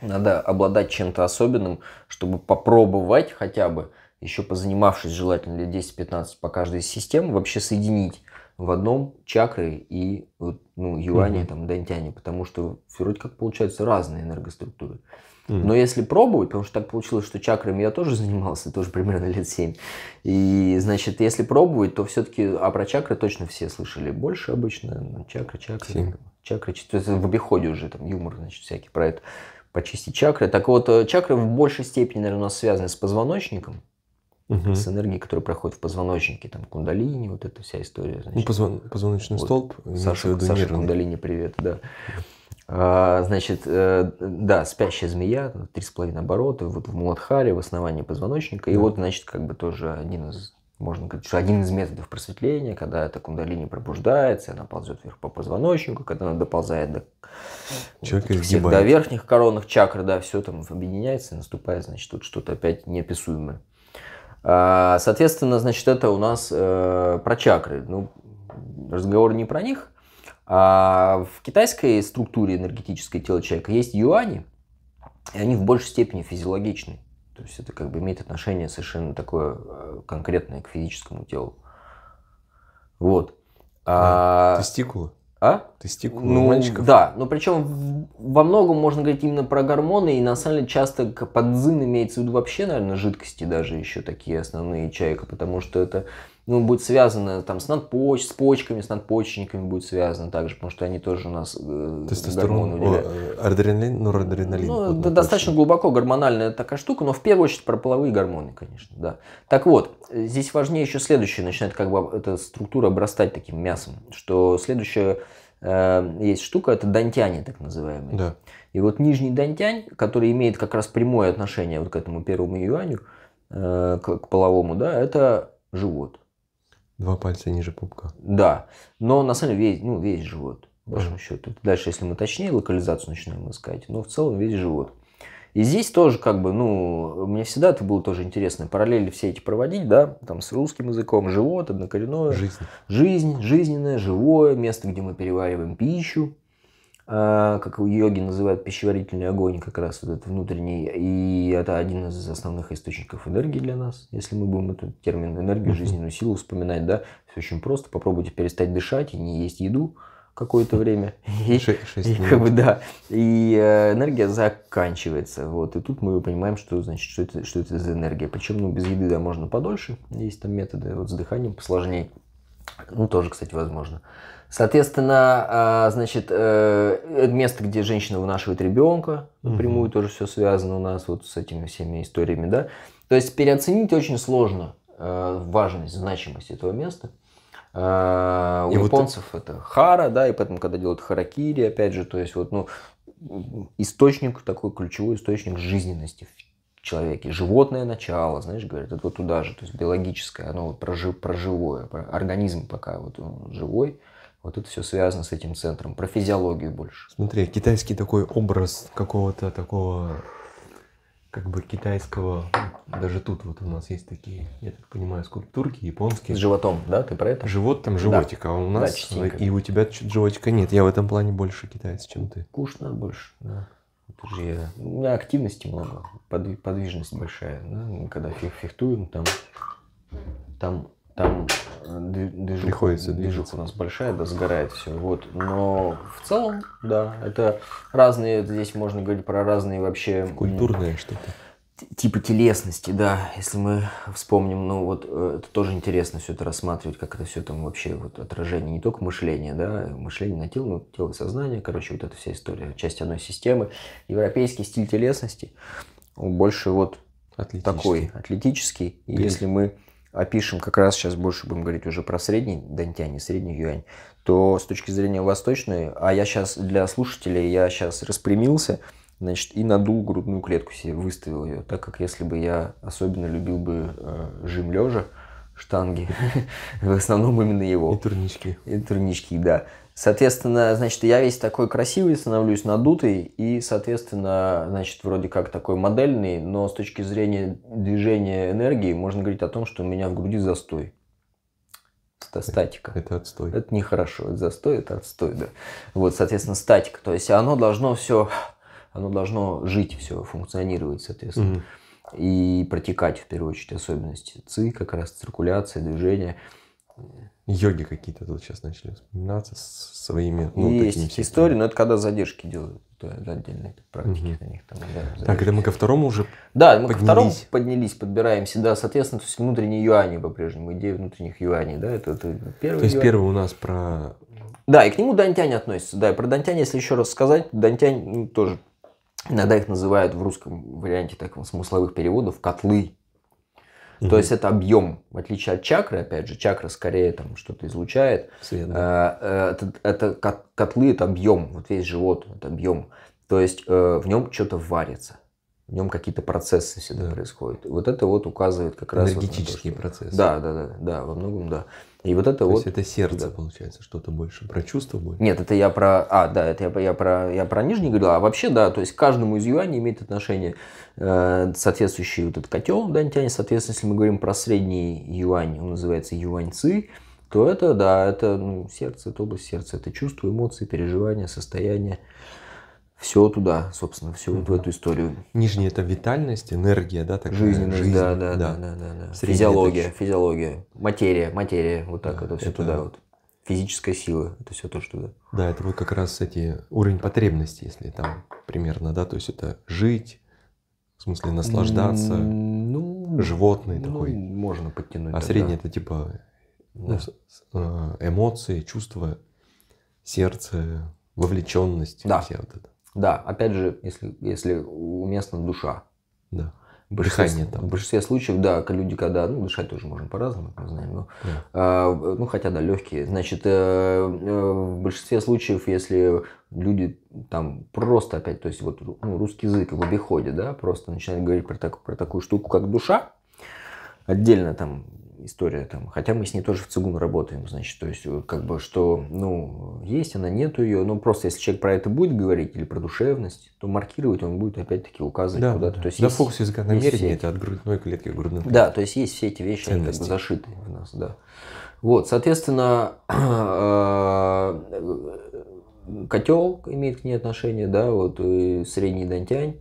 надо обладать чем-то особенным, чтобы попробовать хотя бы, еще позанимавшись желательно лет 10-15 по каждой из систем, вообще соединить в одном чакры и ну, юане, угу. там, дантяне, потому что вроде как получаются разные энергоструктуры. Но если пробовать, потому что так получилось, что чакрами я тоже занимался, тоже примерно лет 7. И, значит, если пробовать, то все-таки, а про чакры точно все слышали больше обычно. Ну, чакры, чакры. 7. Чакры, то есть в обиходе уже там юмор, значит, всякий про это. Почистить чакры. Так вот, э, чакры в большей степени, наверное, у нас связаны с позвоночником угу. с энергией, которая проходит в позвоночнике, там кундалини, вот эта вся история. Ну, значит. Ну, позвон, позвоночный вот. столб. Саша, Саша кундалини, привет, да. А, значит, э, да, спящая змея, три с половиной оборота, вот в Муладхаре, в основании позвоночника. И да. вот, значит, как бы тоже один из, можно сказать, что один из методов просветления, когда эта кундалини пробуждается, она ползет вверх по позвоночнику, когда она доползает до, ну, вот, всех, до верхних коронных чакр, да, все там объединяется, и наступает, значит, тут что-то опять неописуемое. А, соответственно, значит, это у нас э, про чакры. Ну, разговор не про них, а в китайской структуре энергетической тела человека есть юани, и они в большей степени физиологичны. То есть это как бы имеет отношение совершенно такое э, конкретное к физическому телу. Вот. А, а... Тестикулы? А? Тестикулы ну, мальчиков? Да, но причем во многом можно говорить именно про гормоны, и на самом деле часто под имеется в виду вообще, наверное, жидкости даже еще такие основные человека, потому что это ну, будет связано там с, надпоч... с почками, с надпочечниками будет связано также, потому что они тоже у нас э, тестостерон, адреналин, норадреналин. Ну, ну, вот достаточно глубоко гормональная такая штука, но в первую очередь про половые гормоны, конечно, да. Так вот, э, здесь важнее еще следующее, начинает как бы эта структура обрастать таким мясом, что следующее э, есть штука, это дантяне так называемые. Да. И вот нижний дантянь, который имеет как раз прямое отношение вот к этому первому юаню, э, к, к половому, да, это живот. Два пальца ниже пупка. Да. Но на самом деле весь, ну, весь живот, по большому mm. счету. Дальше, если мы точнее локализацию начинаем искать, но в целом весь живот. И здесь тоже как бы, ну, мне всегда это было тоже интересно, параллели все эти проводить, да, там с русским языком, живот, однокоренное. Жизнь. Жизнь, жизненное, живое, место, где мы перевариваем пищу. А, как йоги называют, пищеварительный огонь как раз вот этот внутренний, и это один из основных источников энергии для нас, если мы будем этот термин энергию, жизненную силу вспоминать, да, все очень просто, попробуйте перестать дышать и не есть еду какое-то время, и, 6 и, как бы, да, и э, энергия заканчивается, вот, и тут мы понимаем, что значит, что это, что это за энергия, причем, ну, без еды, да, можно подольше, есть там методы, вот с дыханием посложнее, ну, тоже, кстати, возможно, Соответственно, а, значит, э, э, место, где женщина вынашивает ребенка, напрямую тоже все связано у нас вот с этими всеми историями, да. То есть переоценить очень сложно э, важность, значимость этого места. У и японцев вот... это хара, да, и поэтому, когда делают харакири, опять же, то есть вот, ну, источник такой ключевой источник жизненности в человеке, животное начало, знаешь, говорят, это вот туда же, то есть биологическое, оно вот про, про организм пока вот он живой, вот это все связано с этим центром, про физиологию больше. Смотри, китайский такой образ какого-то такого, как бы китайского, ну, даже тут вот у нас есть такие, я так понимаю, скульптурки японские. С животом, да, ты про это? Живот там животик, да. а у нас да, и у тебя чуть животика нет. Я в этом плане больше китаец, чем ты. Кушно больше, да. Тут же я... У меня активности много, подвижность большая. Да? когда фехтуем, там, там там э, движуха, Приходится движуха у нас большая, да, сгорает все. Вот. Но в целом, да, это разные, здесь можно говорить про разные вообще... Культурные что-то типа телесности, да, если мы вспомним, ну вот э, это тоже интересно все это рассматривать, как это все там вообще вот отражение не только мышления, да, мышление на тело, но тело и сознание, короче, вот эта вся история, часть одной системы, европейский стиль телесности, больше вот атлетический. такой, атлетический, и если мы опишем, как раз сейчас больше будем говорить уже про средний дантянь и средний юань, то с точки зрения восточной, а я сейчас для слушателей, я сейчас распрямился, значит, и надул грудную клетку себе, выставил ее, так как если бы я особенно любил бы э, жим лежа, штанги, в основном именно его. И турнички. И турнички, да. Соответственно, значит, я весь такой красивый становлюсь, надутый, и, соответственно, значит, вроде как такой модельный, но с точки зрения движения энергии можно говорить о том, что у меня в груди застой. Это статика. Это отстой. Это нехорошо, это застой, это отстой, да. Вот, соответственно, статика. То есть оно должно все, оно должно жить, все функционировать, соответственно. Угу. И протекать, в первую очередь, особенности ЦИ, как раз циркуляция, движение. Йоги какие-то тут сейчас начали вспоминаться с своими. Ну, Есть истории, но это когда задержки делают, то это отдельные практики угу. на них там. Да, так, это мы ко второму уже. Да, мы поднялись. ко второму поднялись, подбираемся, да, соответственно, то есть внутренние юани по-прежнему, идея внутренних юаней, да, это, это первый. То есть юань. первый у нас про. Да, и к нему Дантянь относится, да, и про Дантянь, если еще раз сказать, Дантянь ну, тоже Иногда их называют в русском варианте так, смысловых переводов котлы Угу. То есть это объем, в отличие от чакры, опять же, чакра скорее там что-то излучает. Свет, да. Э, э, это, это котлы, это объем, вот весь живот, это объем. То есть э, в нем что-то варится в нем какие-то процессы всегда да. происходят. Вот это вот указывает как раз... энергетические вот то, Да, да, да, да, во многом да. И вот это То вот. Есть это сердце да. получается, что-то больше про чувство будет. Нет, это я про, а да, это я, я про, я про нижний говорил, а вообще да, то есть к каждому из юаней имеет отношение э, соответствующий вот этот котел дантянь, соответственно, если мы говорим про средний юань, он называется юаньцы, то это да, это ну, сердце, это область сердца, это чувство, эмоции, переживания, состояние все туда, собственно, все вот в эту историю. Нижняя это витальность, энергия, да, такая? Жизненность, жизнь, да, да, да, да, да, да. Физиология, это... физиология, материя, материя, вот так да, это все это... туда вот. Физическая сила, это все то, что да. Да, это вот как раз эти уровень потребности, если там примерно, да, то есть это жить, в смысле наслаждаться, ну, животный ну, такой. Можно подтянуть. А средний это типа ну, да. ну, эмоции, чувства, сердце, вовлеченность, да. все вот это. Да, опять же, если, если уместна душа. Да. В большинстве, там. в большинстве случаев, да, люди, когда, ну, дышать тоже можно по-разному, мы знаем, но, да. э, ну, хотя, да, легкие. Значит, э, э, в большинстве случаев, если люди там просто опять, то есть вот ну, русский язык в обиходе, да, просто начинают говорить про, так, про такую штуку, как душа, отдельно там история там. Хотя мы с ней тоже в цигун работаем, значит, то есть э, как бы что, ну, есть она, нету ее, но просто если человек про это будет говорить или про душевность, то маркировать он будет опять-таки указывать да, куда-то. Да, то есть да фокус языка намерения это от грудной ну, клетки к грудной клетке. Да, то есть есть все эти вещи, они как бы зашиты в нас, да. Вот, соответственно, э, котел имеет к ней отношение, да, вот средний дантянь.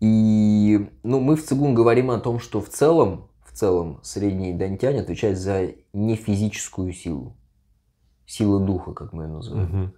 И ну, мы в цигун говорим о том, что в целом целом средний дантянь отвечает за нефизическую силу, силу. духа, как мы ее называем. Угу.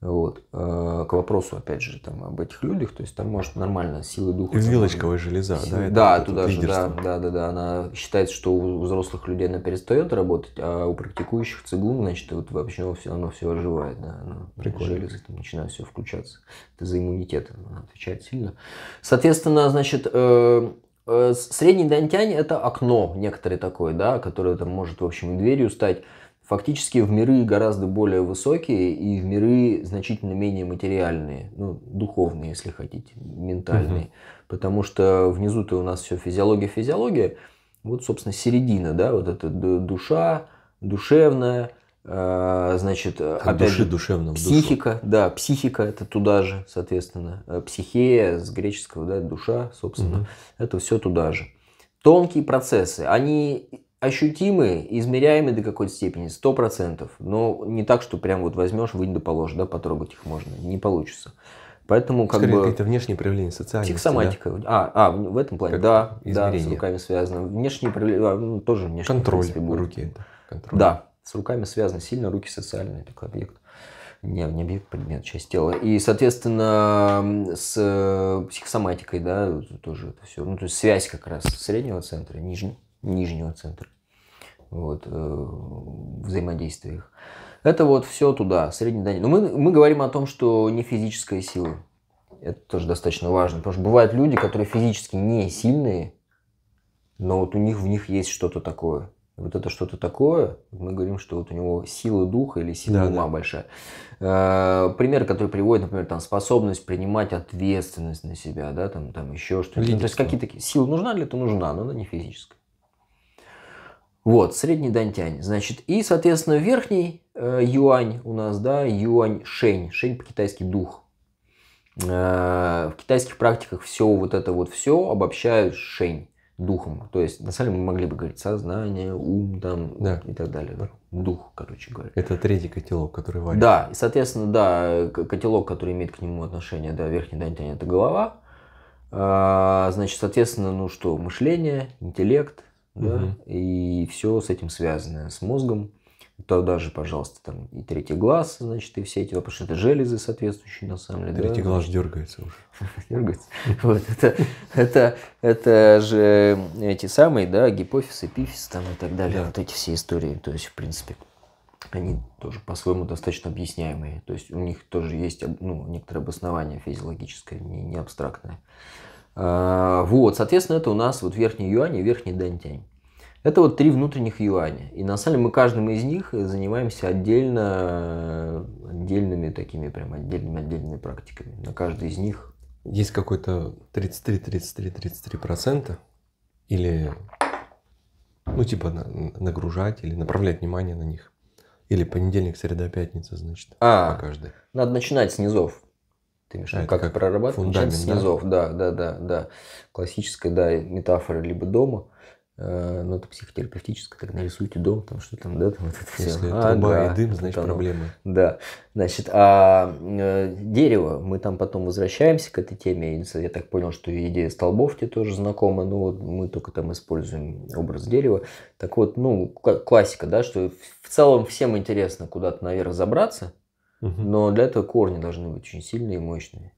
Вот. А, к вопросу, опять же, там, об этих людях, то есть там может нормально силы духа. Вилочковая железа, силы... да? Это, да, туда же, да, да, да, да. Она считается, что у взрослых людей она перестает работать, а у практикующих цигун, значит, вот вообще все, оно все оживает, да. Оно, Прикольно. Железы там начинает все включаться. Это за иммунитет она отвечает сильно. Соответственно, значит, э, Э, средний Дантянь это окно некоторое такое, да, которое там может, в общем, и дверью стать. Фактически в миры гораздо более высокие и в миры значительно менее материальные, ну, духовные, если хотите, ментальные. Угу. Потому что внизу-то у нас все физиология, физиология. Вот, собственно, середина, да, вот эта душа, душевная, а, значит, От опять души душевно. Психика, душу. да, психика это туда же, соответственно. Э, психея с греческого, да, душа, собственно, угу. это все туда же. Тонкие процессы, они ощутимы, измеряемы до какой-то степени, 100%, но не так, что прям вот возьмешь, вынь да положишь, да, потрогать их можно, не получится. Поэтому как Скорее, бы... это внешнее проявление социальности. Психосоматика. Да? А, а, в этом плане, как да, измерение. да, с руками связано. Внешние проявления, а, ну, тоже внешние. Контроль в принципе, руки. Это. Контроль. Да, с руками связаны сильно руки социальные, такой объект. Не, не объект, предмет, часть тела. И, соответственно, с э, психосоматикой, да, тоже это все. Ну, то есть связь как раз среднего центра, нижнего, нижнего центра. Вот, э, взаимодействие их. Это вот все туда, средний дальний. Но ну, мы, мы говорим о том, что не физическая сила. Это тоже достаточно важно, потому что бывают люди, которые физически не сильные, но вот у них в них есть что-то такое. Вот это что-то такое, мы говорим, что вот у него сила духа или сила да, ума да. большая. Э, пример, который приводит, например, там способность принимать ответственность на себя, да, там, там еще что-то. Лидерство. Ну, то есть какие-то такие сила нужна ли это нужна, но она не физическая. Вот, средний дантянь. Значит, и, соответственно, верхний э, юань у нас, да, юань шень. Шень по-китайски дух. Э, в китайских практиках все вот это вот все обобщают шень духом. То есть, на самом деле, мы могли бы говорить сознание, ум там да. и так далее. Да? Дух, короче говоря. Это третий котелок, который варит. Да, и, соответственно, да, котелок, который имеет к нему отношение, да, верхний дантянь – это голова. А, значит, соответственно, ну что, мышление, интеллект, да, угу. и все с этим связано, с мозгом то даже, пожалуйста, там и третий глаз, значит, и все эти вопросы, это железы соответствующие, на самом деле. Третий да? глаз дергается уже. Дергается. Вот, это, это, это же э, эти самые, да, гипофиз, эпифиз там и так далее, да. вот эти все истории, то есть, в принципе, они тоже по-своему достаточно объясняемые, то есть, у них тоже есть, ну, некоторое обоснование физиологическое, не, не абстрактное. А, вот, соответственно, это у нас вот верхний юань и верхний дантянь. Это вот три внутренних юаня. И на самом деле мы каждым из них занимаемся отдельно, отдельными такими прям отдельными, отдельными практиками. На каждый из них. Есть какой-то 33, 33, 33 процента или ну типа на, нагружать или направлять внимание на них. Или понедельник, среда, пятница, значит. А, по каждой. надо начинать с низов ты имеешь а как, как прорабатывать фундамент, снизов, да? да, да, да, да. Классическая, да, метафора либо дома. Э, ну, это психотерапевтическое, так нарисуйте дом, там что там, да, там вот это все. Если ага, труба и дым, значит там, проблемы. Да, значит, а э, дерево, мы там потом возвращаемся к этой теме, я так понял, что идея столбов тебе тоже знакома, но вот мы только там используем образ дерева. Так вот, ну, классика, да, что в целом всем интересно куда-то наверх забраться, но для этого корни должны быть очень сильные и мощные.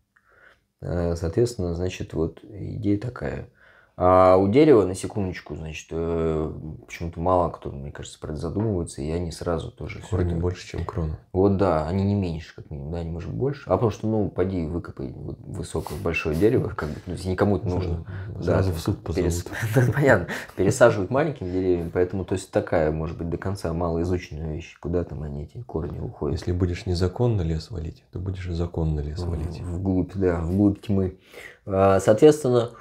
Э, соответственно, значит, вот идея такая – а у дерева, на секундочку, значит, э, почему-то мало кто, мне кажется, про это задумывается, и они сразу тоже... корни это... больше, чем крона. Вот да, они не меньше, как минимум, да, они может больше. А потому что, ну, поди выкопай высокое большое дерево, как бы, никому это нужно. Сразу, да, сразу в суд перес... Понятно, пересаживают маленькими деревьями, поэтому, то есть, такая, может быть, до конца малоизученная вещь, куда там они, эти корни уходят. Если будешь незаконно лес валить, то будешь и законно лес валить. Вглубь, да, вглубь тьмы. А, соответственно,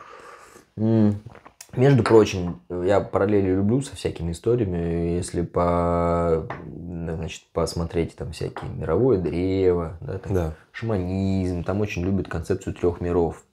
между прочим, я параллели люблю со всякими историями. Если по, значит, посмотреть там всякие мировое древо, да, там да. шаманизм, там очень любят концепцию трех миров.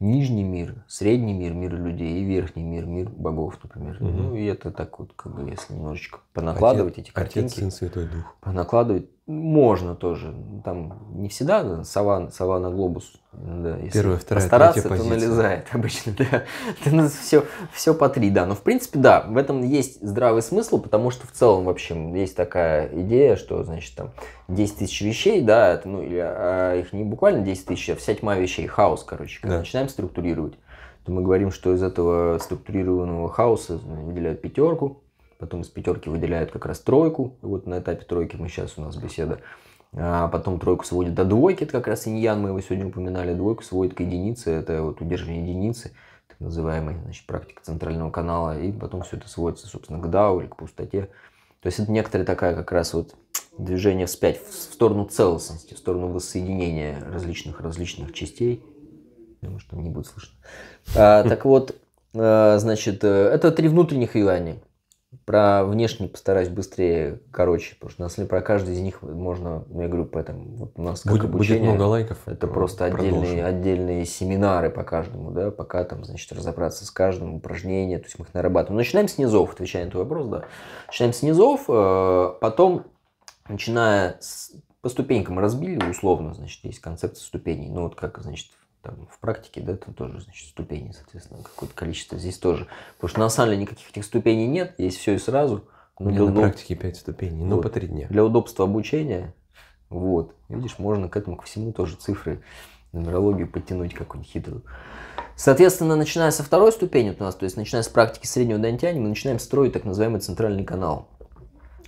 Нижний мир, средний мир, мир людей и верхний мир, мир богов, например. Угу. Ну и это так вот, как бы, если немножечко понакладывать Отец, эти картинки. Отец, Сын, Святой Дух. Понакладывать можно тоже. Там не всегда да, сова, сова на глобус. Да, если Первая, вторая, постараться, то позиция. налезает обычно. Да. Это все, все по три, да. Но в принципе, да, в этом есть здравый смысл, потому что в целом, в общем, есть такая идея, что, значит, там 10 тысяч вещей, да, это, ну, или, а их не буквально 10 тысяч, а вся тьма вещей, хаос, короче. Когда да. начинаем структурировать, то мы говорим, что из этого структурированного хаоса выделяют пятерку, потом из пятерки выделяют как раз тройку, вот на этапе тройки мы сейчас у нас беседа, а потом тройку сводят до двойки, это как раз иньян, мы его сегодня упоминали, двойку сводит к единице, это вот удержание единицы, так называемая значит, практика центрального канала, и потом все это сводится, собственно, к дау или к пустоте. То есть это некоторая такая как раз вот движение вспять в сторону целостности, в сторону воссоединения различных различных частей. потому что не будет слышно. А, так вот, э, значит, э, это три внутренних юаня. Про внешний постараюсь быстрее, короче, потому что на самом про каждый из них можно, ну, я говорю, поэтому вот у нас как будет, обучение, будет много лайков. Это просто отдельные, отдельные семинары по каждому, да, пока там, значит, разобраться с каждым, упражнение, то есть мы их нарабатываем. начинаем с низов, отвечая на твой вопрос, да. Начинаем с низов, э, потом, начиная с, по ступенькам разбили, условно, значит, есть концепция ступеней, ну вот как, значит, там, в практике, да, это тоже, значит, ступени, соответственно, какое-то количество здесь тоже. Потому что на самом деле никаких этих ступеней нет, есть все и сразу. Но для на практике 5 ступеней, но ну, вот. по 3 дня. Для удобства обучения, вот, видишь, можно к этому, ко всему тоже цифры, нумерологию подтянуть какую-нибудь хитрую. Соответственно, начиная со второй ступени вот у нас, то есть начиная с практики среднего дантяни, мы начинаем строить так называемый центральный канал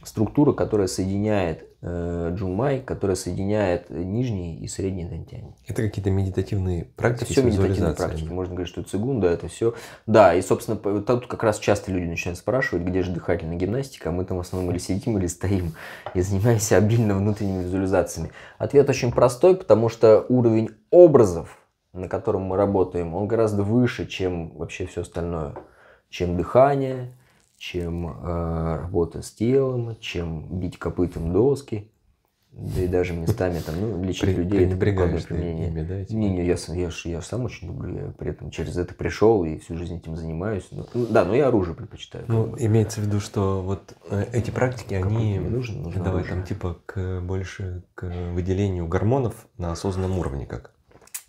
структура, которая соединяет э, джумай, которая соединяет нижний и средний дантянь. Это какие-то медитативные практики? Это все медитативные практики. Можно говорить, что цигун, да, это все. Да, и, собственно, тут как раз часто люди начинают спрашивать, где же дыхательная гимнастика, а мы там в основном или сидим, или стоим, и занимаемся обильно внутренними визуализациями. Ответ очень простой, потому что уровень образов, на котором мы работаем, он гораздо выше, чем вообще все остальное. Чем дыхание, чем э, работа с телом, чем бить копытом доски. Да и даже местами там, ну, лично При, людей это прикладывает применение. Ими, да, типа? Не, не, я, я, ж, я ж сам очень люблю, я при этом через это пришел и всю жизнь этим занимаюсь. Ну, да, но я оружие предпочитаю. Ну, бы. имеется в виду, что вот э, эти практики, Кому они... Нужно, нужно давай оружие. там типа к, больше к выделению гормонов на осознанном уровне как?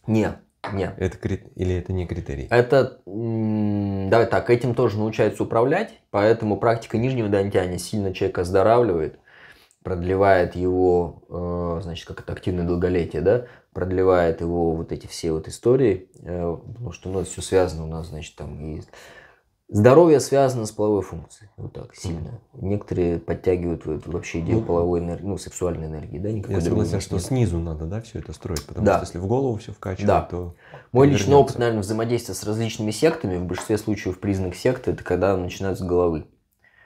Нет, нет. Это крит... Или это не критерий? Это, давай так, этим тоже научаются управлять, поэтому практика нижнего дантяня сильно человека оздоравливает, продлевает его, э, значит, как это активное долголетие, да, продлевает его вот эти все вот истории, э, потому что, ну, это все связано у нас, значит, там и Здоровье связано с половой функцией. Вот так, сильно. Некоторые подтягивают вообще идею ну, половой энергии, ну, сексуальной энергии, да, никакой Я согласен, что нет. снизу надо, да, все это строить, потому да. что если в голову все вкачивать, да. то... Мой личный опыт, наверное, взаимодействия с различными сектами, в большинстве случаев признак секты, это когда начинают с головы.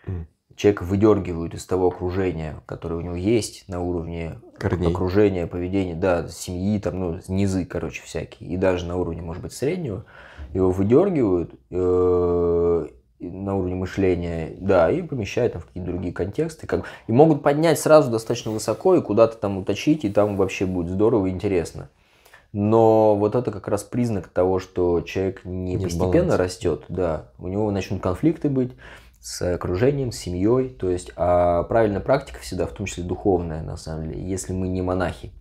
Mm. Человека выдергивают из того окружения, которое у него есть на уровне Корней. окружения, поведения, да, семьи, там, ну, низы, короче, всякие, и даже на уровне, может быть, среднего, его выдергивают э, на уровне мышления, да, и помещают там в какие-то другие контексты, как, и могут поднять сразу достаточно высоко и куда-то там уточить, и там вообще будет здорово и интересно. Но вот это как раз признак того, что человек не, не постепенно растет, да, у него начнут конфликты быть с окружением, с семьей, то есть, а правильная практика всегда, в том числе духовная, на самом деле, если мы не монахи,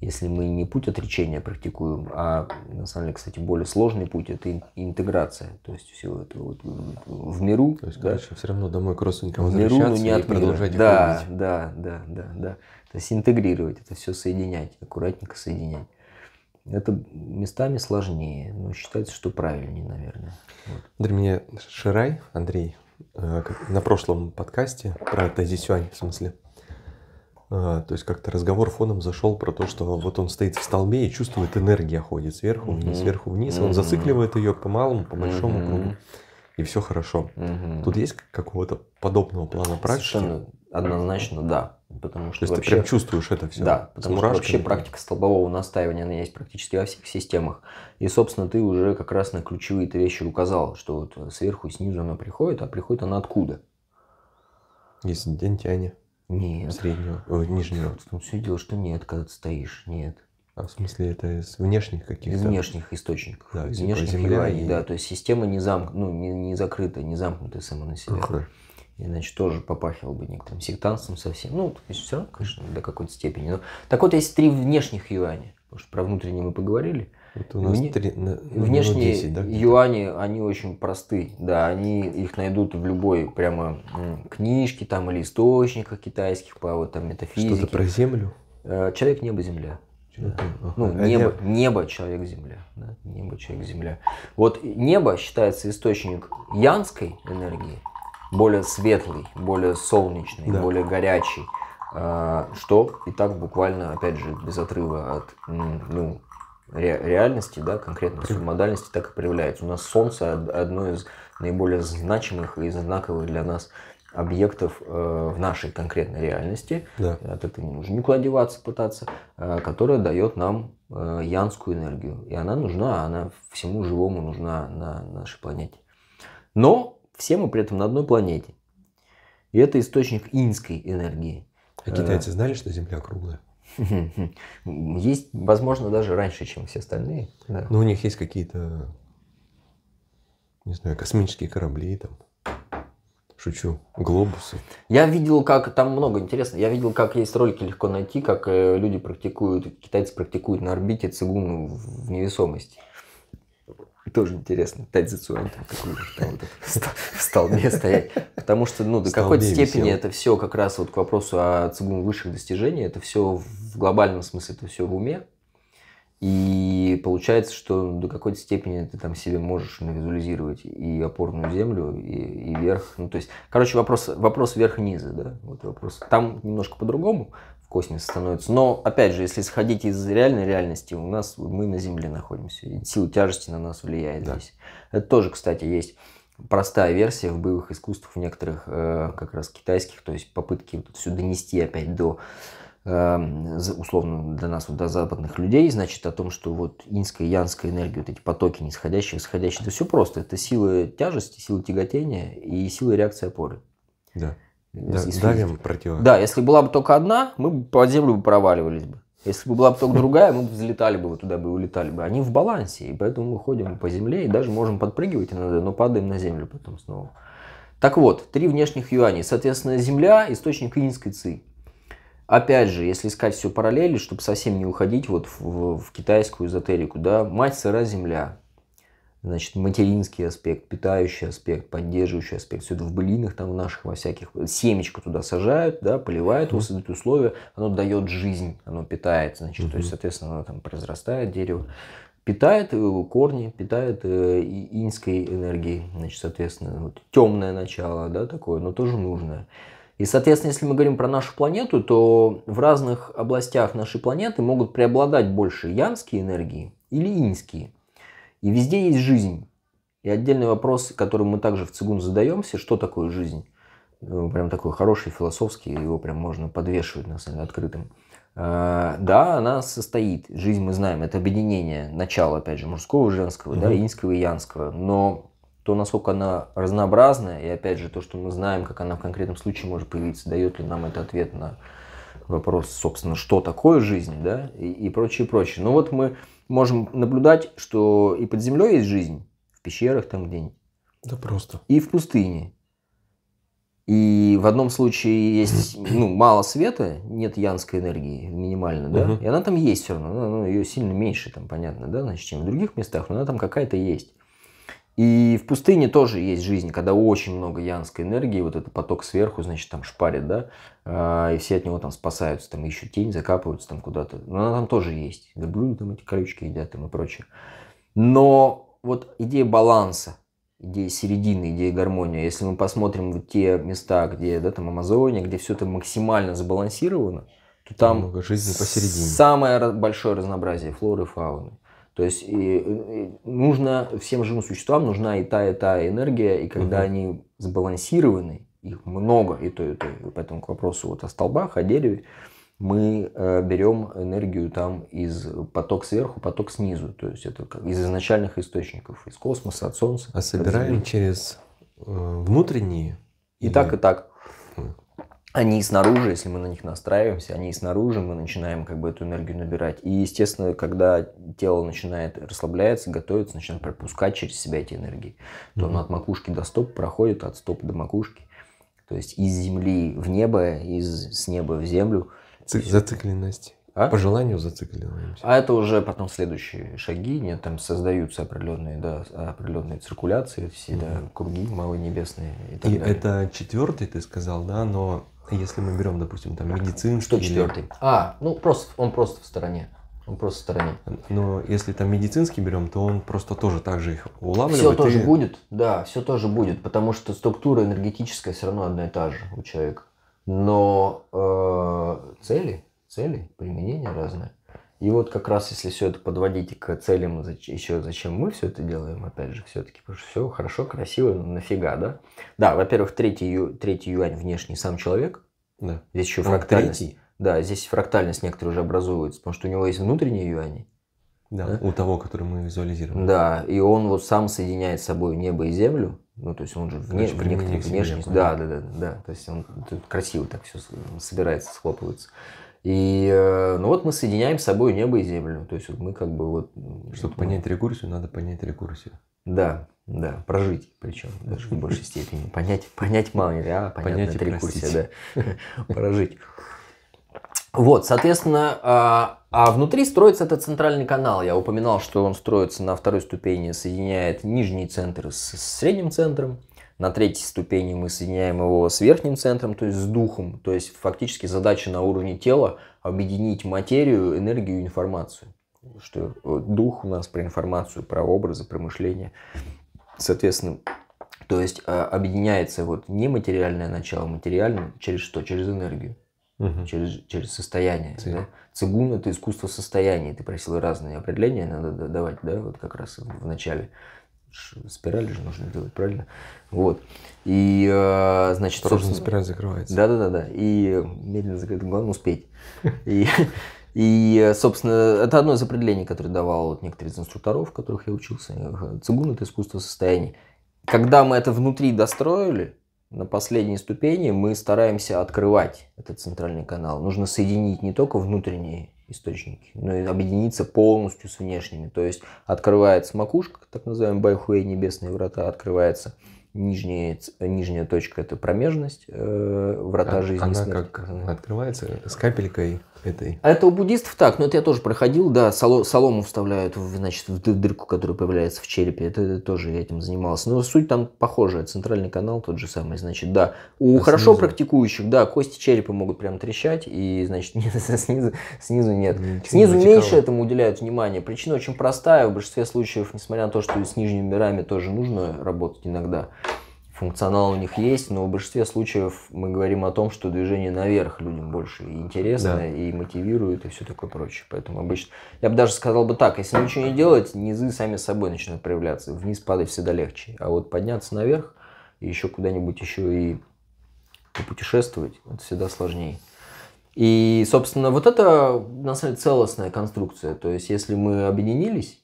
если мы не путь отречения практикуем, а на самом деле, кстати, более сложный путь это интеграция, то есть все это вот в миру. То есть, да? короче, все равно домой к родственникам в миру, но не от продолжать да, их да, да, да, да, То есть интегрировать, это все соединять, аккуратненько соединять. Это местами сложнее, но считается, что правильнее, наверное. Вот. Для меня Ширай, Андрей, э, на прошлом подкасте про Тази Сюань, в смысле, а, то есть как-то разговор фоном зашел про то, что вот он стоит в столбе и чувствует, энергия ходит сверху вниз, сверху вниз, он зацикливает ее по малому, по большому кругу, и все хорошо. Тут есть какого-то подобного плана практики? Совершенно однозначно да. Потому что То есть вообще... ты прям чувствуешь это все? Да, потому что вообще практика столбового настаивания, она есть практически во всех системах. И, собственно, ты уже как раз на ключевые вещи указал, что вот сверху и снизу она приходит, а приходит она откуда? Из дентяня. Нет. Среднего, о, э, нижнего. В том все дело, что нет, когда ты стоишь, нет. А в смысле это из внешних каких-то? Из внешних источников. Да, из типа внешних земля и... да. То есть система не, замк... ну, не, не закрыта, не замкнутая сама на себя. Ага. Иначе тоже попахивал бы некоторым сектантством совсем. Ну, то есть все равно, конечно, до какой-то степени. Но... Так вот, есть три внешних юаня. Потому что про внутренние мы поговорили. Это у нас Мне... 3, внешние 10, да? юани, они очень просты, да, они их найдут в любой прямо книжке там или источниках китайских по вот там метафизике. Что-то про землю? Э, человек, небо, земля. Да. Ну, а небо, небо, человек, земля. Да? Небо, человек, земля. Вот небо считается источник янской энергии, более светлый, более солнечный, да. более горячий. А, что и так буквально, опять же, без отрыва от ну, ре- реальности, да, конкретно субмодальности так и проявляется. У нас Солнце одно из наиболее значимых и знаковых для нас объектов э, в нашей конкретной реальности, да. от этого не нужно никуда деваться, пытаться, э, которая дает нам э, янскую энергию. И она нужна, она всему живому нужна на нашей планете. Но все мы при этом на одной планете. И это источник инской энергии. А китайцы знали, что Земля круглая? Есть, возможно, даже раньше, чем все остальные. Да. Но ну, у них есть какие-то, не знаю, космические корабли там. Шучу. Глобусы. Я видел, как там много интересного. Я видел, как есть ролики легко найти, как э, люди практикуют, китайцы практикуют на орбите цигун в невесомости. Тоже интересно. Тайдзицуэн там какой стал мне стоять. Потому что, ну, до какой-то степени это все как раз вот к вопросу о цигун высших достижений, это все в глобальном смысле, это все в уме, и получается, что до какой-то степени ты там себе можешь визуализировать и опорную землю, и, и верх. Ну, то есть, короче, вопрос, вопрос верх-низа, да, вот вопрос. Там немножко по-другому в космосе становится. Но, опять же, если сходить из реальной реальности, у нас мы на Земле находимся, и сила тяжести на нас влияет да. здесь. Это тоже, кстати, есть простая версия в боевых искусствах в некоторых, э, как раз китайских, то есть попытки вот все донести опять до Эм, условно для нас, вот, для западных людей, значит о том, что вот инская и янская энергия, вот эти потоки нисходящие, восходящие, это все просто. Это силы тяжести, силы тяготения и силы реакции опоры. Да. Да, давим противовес. Да, если была бы только одна, мы бы под землю бы проваливались бы. Если бы была бы только другая, мы бы взлетали бы, туда бы улетали бы. Они в балансе, и поэтому мы ходим по земле и даже можем подпрыгивать иногда, но падаем на землю потом снова. Так вот, три внешних юаней. Соответственно, земля – источник инской ци. Опять же, если искать все параллели, чтобы совсем не уходить вот в, в, в китайскую эзотерику, да, мать сыра земля, значит, материнский аспект, питающий аспект, поддерживающий аспект, все это в былинах там, в наших, во всяких, семечко туда сажают, да, поливают, mm-hmm. создают условия, оно дает жизнь, оно питает, значит, mm-hmm. то есть, соответственно, оно там произрастает, дерево, питает э, корни, питает э, инской энергией, значит, соответственно, вот темное начало, да, такое, но тоже нужное. И, соответственно, если мы говорим про нашу планету, то в разных областях нашей планеты могут преобладать больше янские энергии или иньские. И везде есть жизнь. И отдельный вопрос, который мы также в Цигун задаемся, что такое жизнь? Ну, прям такой хороший, философский, его прям можно подвешивать, на самом деле, открытым. А, да, она состоит, жизнь мы знаем, это объединение начала, опять же, мужского, и женского, угу. да, иньского и янского. Но то, насколько она разнообразная, и опять же, то, что мы знаем, как она в конкретном случае может появиться, дает ли нам это ответ на вопрос, собственно, что такое жизнь, да, и, и прочее, прочее. Но ну вот мы можем наблюдать, что и под землей есть жизнь, в пещерах там где-нибудь. Да просто. И в пустыне. И в одном случае есть ну, мало света, нет янской энергии минимально, да, угу. и она там есть все равно, ну, ее сильно меньше, там, понятно, да, значит, чем в других местах, но она там какая-то есть. И в пустыне тоже есть жизнь, когда очень много янской энергии, вот этот поток сверху, значит, там шпарит, да, а, и все от него там спасаются, там ищут тень, закапываются там куда-то. Но она там тоже есть. Верблюды там эти колючки едят там и прочее. Но вот идея баланса, идея середины, идея гармонии, если мы посмотрим вот те места, где, да, там Амазония, где все это максимально сбалансировано, то там много жизни посередине. самое большое разнообразие флоры и фауны. То есть и, и нужно всем живым существам нужна и та, и та энергия, и когда угу. они сбалансированы, их много, и то, и то. поэтому к вопросу вот о столбах, о дереве, мы э, берем энергию там из поток сверху, поток снизу. То есть это как из изначальных источников, из космоса, от Солнца. А собираем через э, внутренние? И или... так, и так. Хм они снаружи, если мы на них настраиваемся, они снаружи, мы начинаем как бы эту энергию набирать. И, естественно, когда тело начинает расслабляться, готовится, начинает пропускать через себя эти энергии, то mm-hmm. оно от макушки до стоп проходит, от стопа до макушки. То есть из земли в небо, из с неба в землю. Ц- зацикленность. А? По желанию зацикливаемся. А это уже потом следующие шаги, нет, там создаются определенные, да, определенные циркуляции, все, mm-hmm. да, круги малонебесные и так и далее. это четвертый, ты сказал, да, но если мы берем, допустим, там медицинский... Что четвертый? Или... А, ну просто он просто в стороне. Он просто в стороне. Но если там медицинский берем, то он просто тоже так же их улавливает. Все тоже и... будет, да, все тоже будет, потому что структура энергетическая все равно одна и та же у человека. Но э, цели, цели применения разные. И вот как раз если все это подводить к целям, еще зачем мы все это делаем, опять же, все-таки, потому что все хорошо, красиво, нафига, да? Да, во-первых, третий, ю, третий юань внешний сам человек. Да. Здесь еще а, фрактальность. Третий. Да, здесь фрактальность некоторые уже образуется, потому что у него есть внутренние юани. Да, да, у того, который мы визуализируем. Да, и он вот сам соединяет с собой небо и землю. Ну, то есть он же вне, в некоторых внешних... Да, да, да, да. То есть он красиво так все собирается, схлопывается. И э, ну вот мы соединяем с собой небо и землю. То есть вот мы как бы вот... Чтобы ну, понять рекурсию, надо понять рекурсию. Да, да, прожить причем, даже в большей степени. Понять, понять мало нельзя, а понять это рекурсия, да. Прожить. Вот, соответственно, а, а внутри строится этот центральный канал. Я упоминал, что он строится на второй ступени, соединяет нижний центр с средним центром. На третьей ступени мы соединяем его с верхним центром, то есть с духом. То есть фактически задача на уровне тела объединить материю, энергию и информацию. Что э, дух у нас про информацию, про образы, про мышление. Соответственно, то есть э, объединяется вот нематериальное начало материальным через что? Через энергию. Угу. Через, через состояние. Да? Цигун это искусство состояния. Ты просил разные определения, надо давать, да, вот как раз в начале спирали же нужно делать, правильно? Вот. И, э, значит, Осторожно, собственно... спираль закрывается. Да-да-да, и медленно закрыт, главное успеть. И, и, собственно, это одно из определений, которое давал вот некоторые из инструкторов, которых я учился. Э, Цигун – это искусство состояния. Когда мы это внутри достроили, на последней ступени мы стараемся открывать этот центральный канал. Нужно соединить не только внутренние источники, но и объединиться полностью с внешними. То есть открывается макушка, так называемый байхуэй, небесные врата, открывается нижняя, нижняя точка, это промежность э, врата а, жизни она и смерти. как открывается с капелькой этой. А это у буддистов так, но ну, это я тоже проходил, да, соло, солому вставляют, в, значит, в дырку, которая появляется в черепе, это, это тоже я этим занимался. Но суть там похожая, центральный канал тот же самый, значит, да. У а хорошо снизу? практикующих, да, кости черепа могут прям трещать, и, значит, нет, снизу, снизу нет. Ничего снизу не меньше этому уделяют внимание. Причина очень простая, в большинстве случаев, несмотря на то, что с нижними мирами тоже нужно работать иногда, функционал у них есть, но в большинстве случаев мы говорим о том, что движение наверх людям больше интересно да. и мотивирует и все такое прочее. Поэтому обычно, я бы даже сказал бы так, если ничего не делать, низы сами собой начинают проявляться, вниз падать всегда легче, а вот подняться наверх и еще куда-нибудь еще и путешествовать, это всегда сложнее. И, собственно, вот это, на самом деле, целостная конструкция. То есть, если мы объединились,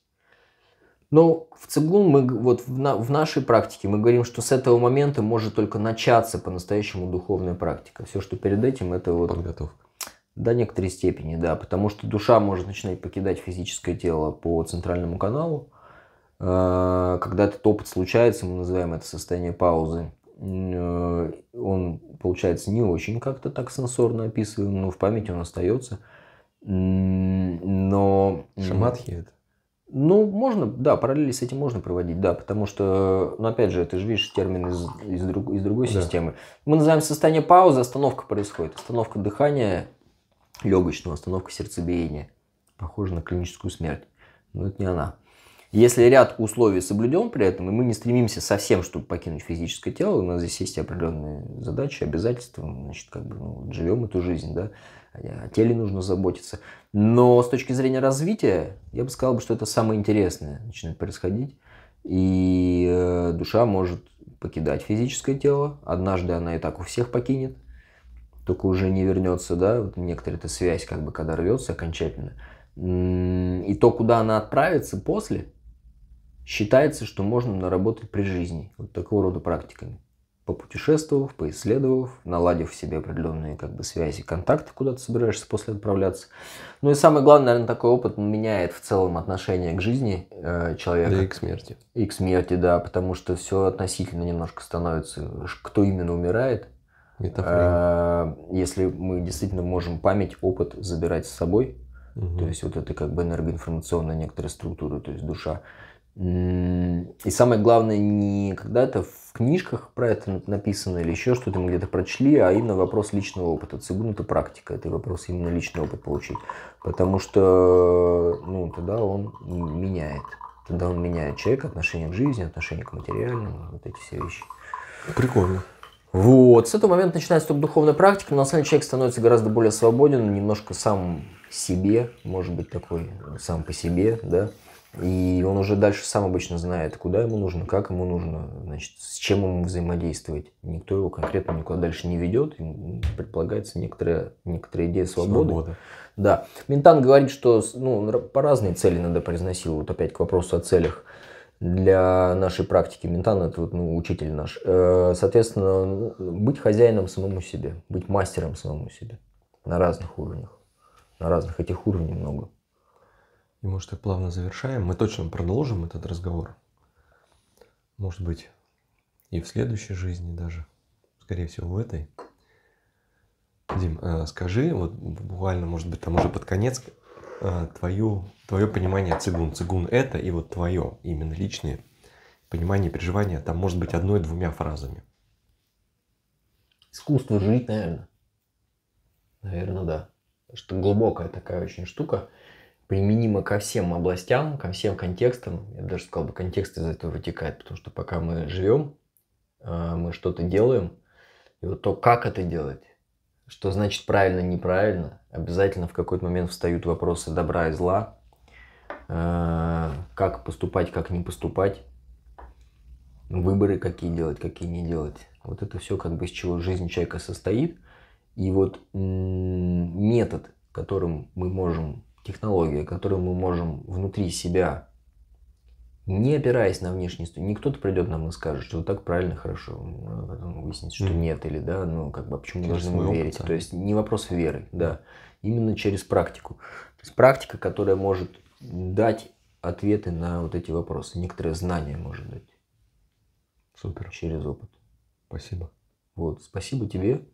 но в ЦИГУН мы вот в, на, в нашей практике мы говорим, что с этого момента может только начаться по-настоящему духовная практика. Все, что перед этим, это вот подготовка. До некоторой степени, да, потому что душа может начинать покидать физическое тело по центральному каналу. Э, когда этот опыт случается, мы называем это состояние паузы. Э, он получается не очень как-то так сенсорно описываем, но в памяти он остается. Но... Шаматхи это? Ну, можно, да, параллели с этим можно проводить, да, потому что, ну, опять же, ты же видишь термин из, из, друг, из другой да. системы. Мы называем состояние паузы, остановка происходит. Остановка дыхания легочного, остановка сердцебиения. Похоже на клиническую смерть, но это не она. Если ряд условий соблюден при этом, и мы не стремимся совсем, чтобы покинуть физическое тело, у нас здесь есть определенные задачи, обязательства, значит, как бы ну, живем эту жизнь, да, о теле нужно заботиться. Но с точки зрения развития, я бы сказал, что это самое интересное начинает происходить. И э, душа может покидать физическое тело. Однажды она и так у всех покинет, только уже не вернется, да, вот некоторая эта связь, как бы, когда рвется окончательно. И то, куда она отправится после, считается, что можно наработать при жизни. Вот такого рода практиками попутешествовав, поисследовав, наладив в себе определенные как бы связи, контакты, куда ты собираешься после отправляться. Ну и самое главное, наверное, такой опыт меняет в целом отношение к жизни э, человека. Да и к смерти. И к смерти, да, потому что все относительно немножко становится, кто именно умирает. Метафория. Э, если мы действительно можем память, опыт забирать с собой, угу. то есть вот это как бы энергоинформационная некоторая структура, то есть душа. И самое главное, не когда-то в книжках про это написано или еще что-то мы где-то прочли, а именно вопрос личного опыта. Цигун это практика, это вопрос именно личный опыт получить. Потому что ну, тогда он меняет. Тогда он меняет человека, отношение к жизни, отношение к материальному, вот эти все вещи. Прикольно. Вот. С этого момента начинается только духовная практика, но на самом деле человек становится гораздо более свободен, немножко сам себе, может быть, такой сам по себе, да. И он уже дальше сам обычно знает, куда ему нужно, как ему нужно, значит, с чем ему взаимодействовать. Никто его конкретно никуда дальше не ведет. предполагается некоторая, некоторая идея свободы. Свобода. Да. Ментан говорит, что ну, по разные цели надо произносил. Вот опять к вопросу о целях для нашей практики. Ментан – это вот, ну, учитель наш. Э, соответственно, ну, быть хозяином самому себе, быть мастером самому себе на разных уровнях. На разных этих уровнях много. И может так плавно завершаем. Мы точно продолжим этот разговор. Может быть, и в следующей жизни даже. Скорее всего, в этой. Дим, э, скажи, вот буквально, может быть, там уже под конец, э, твою, твое понимание цигун. Цигун это и вот твое, именно личное понимание, переживания, там может быть одной-двумя фразами. Искусство жить, наверное. Наверное, да. что глубокая такая очень штука применимо ко всем областям, ко всем контекстам. Я даже сказал бы, контекст из этого вытекает, потому что пока мы живем, э, мы что-то делаем, и вот то, как это делать, что значит правильно, неправильно, обязательно в какой-то момент встают вопросы добра и зла, э, как поступать, как не поступать, выборы какие делать, какие не делать. Вот это все как бы из чего жизнь человека состоит. И вот метод, которым мы можем технология, которую мы можем внутри себя, не опираясь на внешний студент, не кто-то придет нам и скажет, что так правильно, хорошо, а потом выяснится, что mm. нет, или да, ну как бы, а почему через мы должны верить? Опыт, То есть не вопрос веры, да, именно через практику. То есть практика, которая может дать ответы на вот эти вопросы, некоторые знания может дать. Супер. Через опыт. Спасибо. Вот, спасибо тебе,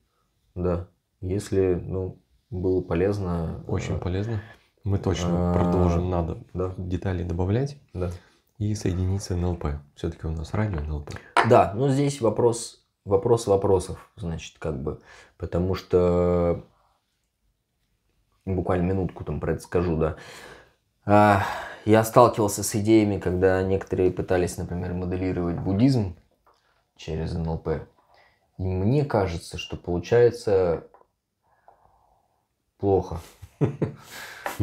да. Если, ну, было полезно. Очень э, полезно. Мы точно а, продолжим, надо да. детали добавлять. Да. И соединиться НЛП. Все-таки у нас ранее НЛП. Да, но здесь вопрос, вопрос вопросов, значит, как бы. Потому что ну, буквально минутку там про это скажу, да. А, я сталкивался с идеями, когда некоторые пытались, например, моделировать буддизм через НЛП. И мне кажется, что получается плохо.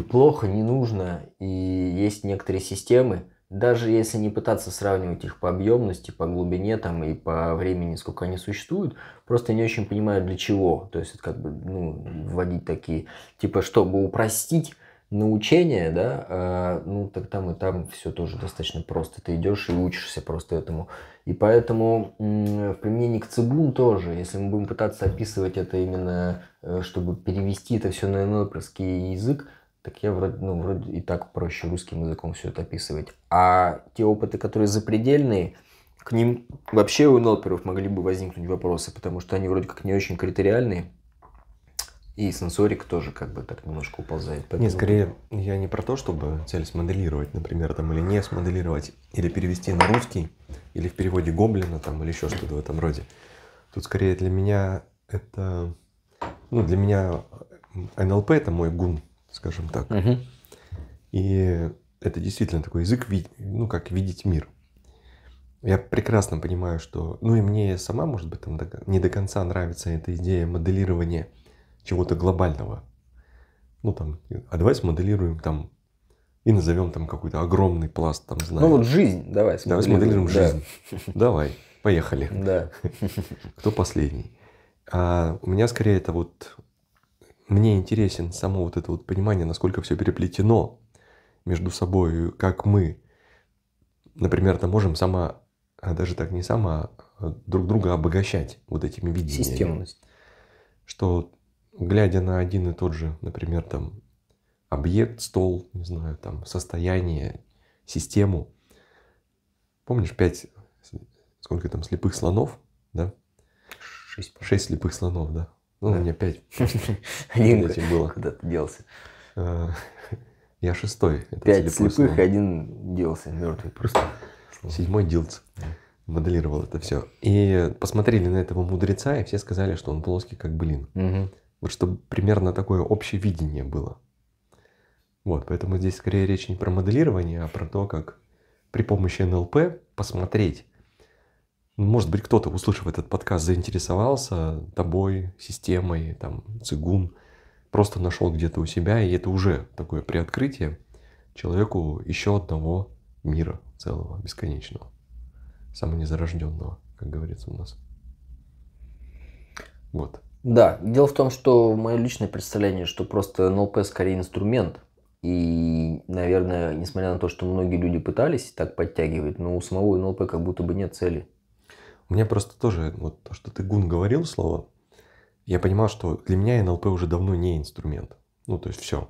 плохо, не нужно. И есть некоторые системы, даже если не пытаться сравнивать их по объемности, по глубине там, и по времени, сколько они существуют, просто не очень понимаю для чего. То есть это как бы ну, вводить такие, типа, чтобы упростить научение, да, э, ну так там и там все тоже достаточно просто. Ты идешь и учишься просто этому. И поэтому э, в применении к цигун тоже, если мы будем пытаться описывать это именно, э, чтобы перевести это все на нойперский язык, так я вроде, ну, вроде и так проще русским языком все это описывать. А те опыты, которые запредельные, к ним вообще у нелперов могли бы возникнуть вопросы, потому что они вроде как не очень критериальные. И сенсорик тоже как бы так немножко уползает. Поэтому... Нет, скорее, я не про то, чтобы цель смоделировать, например, там, или не смоделировать, или перевести на русский, или в переводе гоблина, там, или еще что-то в этом роде. Тут скорее для меня это... Ну, для меня НЛП — это мой гун, скажем так. Угу. И это действительно такой язык, ну, как видеть мир. Я прекрасно понимаю, что... Ну и мне сама, может быть, там не до конца нравится эта идея моделирования чего-то глобального. Ну там, а давай смоделируем там и назовем там какой-то огромный пласт там знаний. Ну вот жизнь, давай смоделируем. Давай смоделируем жизнь. Давай, поехали. Да. Кто последний? А у меня скорее это вот мне интересен само вот это вот понимание, насколько все переплетено между собой, как мы, например, там можем сама, а, даже так не сама, а друг друга обогащать вот этими видениями. Системность. Что, глядя на один и тот же, например, там, объект, стол, не знаю, там, состояние, систему. Помнишь, пять, сколько там, слепых слонов, да? Шесть. Шесть слепых слонов, да. Ну, да. у меня пять. Один этим было. Куда ты делся? А, я шестой. пять слепых, один делся мертвый. Просто седьмой делся. Моделировал это все. И посмотрели на этого мудреца, и все сказали, что он плоский, как блин. Вот чтобы примерно такое общее видение было. Вот, поэтому здесь скорее речь не про моделирование, а про то, как при помощи НЛП посмотреть, может быть, кто-то, услышав этот подкаст, заинтересовался тобой, системой, там, цигун, просто нашел где-то у себя, и это уже такое приоткрытие человеку еще одного мира целого, бесконечного, самонезарожденного, как говорится у нас. Вот. Да, дело в том, что мое личное представление, что просто НЛП скорее инструмент, и, наверное, несмотря на то, что многие люди пытались так подтягивать, но у самого НЛП как будто бы нет цели. Мне просто тоже, вот то, что ты гун говорил слово, я понимал, что для меня НЛП уже давно не инструмент. Ну, то есть все.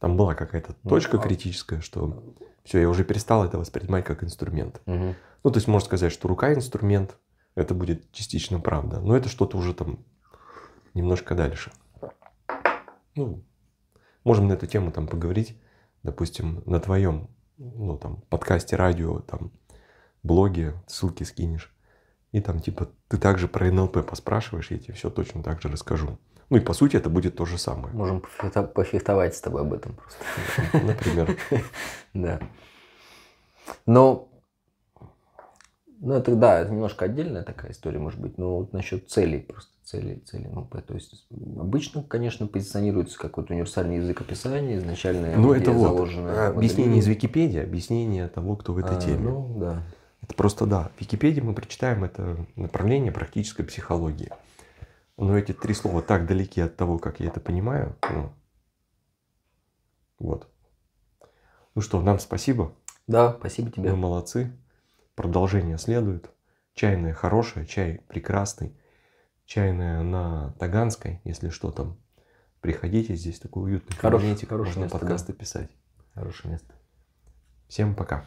Там была какая-то ну точка а... критическая, что все, я уже перестал это воспринимать как инструмент. Угу. Ну, то есть можно сказать, что рука инструмент, это будет частично правда. Но это что-то уже там немножко дальше. Ну, можем на эту тему там поговорить, допустим, на твоем, ну, там, подкасте, радио, там, блоге, ссылки скинешь. И там типа ты также про НЛП поспрашиваешь, я тебе все точно так же расскажу. Ну и по сути это будет то же самое. Можем пофехтовать с тобой об этом просто. Ну, например. Да. Но ну, ну, это да, это немножко отдельная такая история, может быть, но вот насчет целей, просто целей, целей НЛП. То есть обычно, конечно, позиционируется какой-то универсальный язык описания, изначально ну, это вот, а, объяснение из Википедии, объяснение того, кто в этой а, теме. Ну, да. Это просто да. В Википедии мы прочитаем это направление практической психологии. Но эти три слова так далеки от того, как я это понимаю. Ну, вот. Ну что, нам спасибо. Да, спасибо тебе. Мы молодцы. Продолжение следует. Чайная хорошая, чай прекрасный. Чайная на Таганской, если что там. Приходите, здесь такой уютный. Хорошее хороший Можно место, подкасты да. писать. Хорошее место. Всем пока.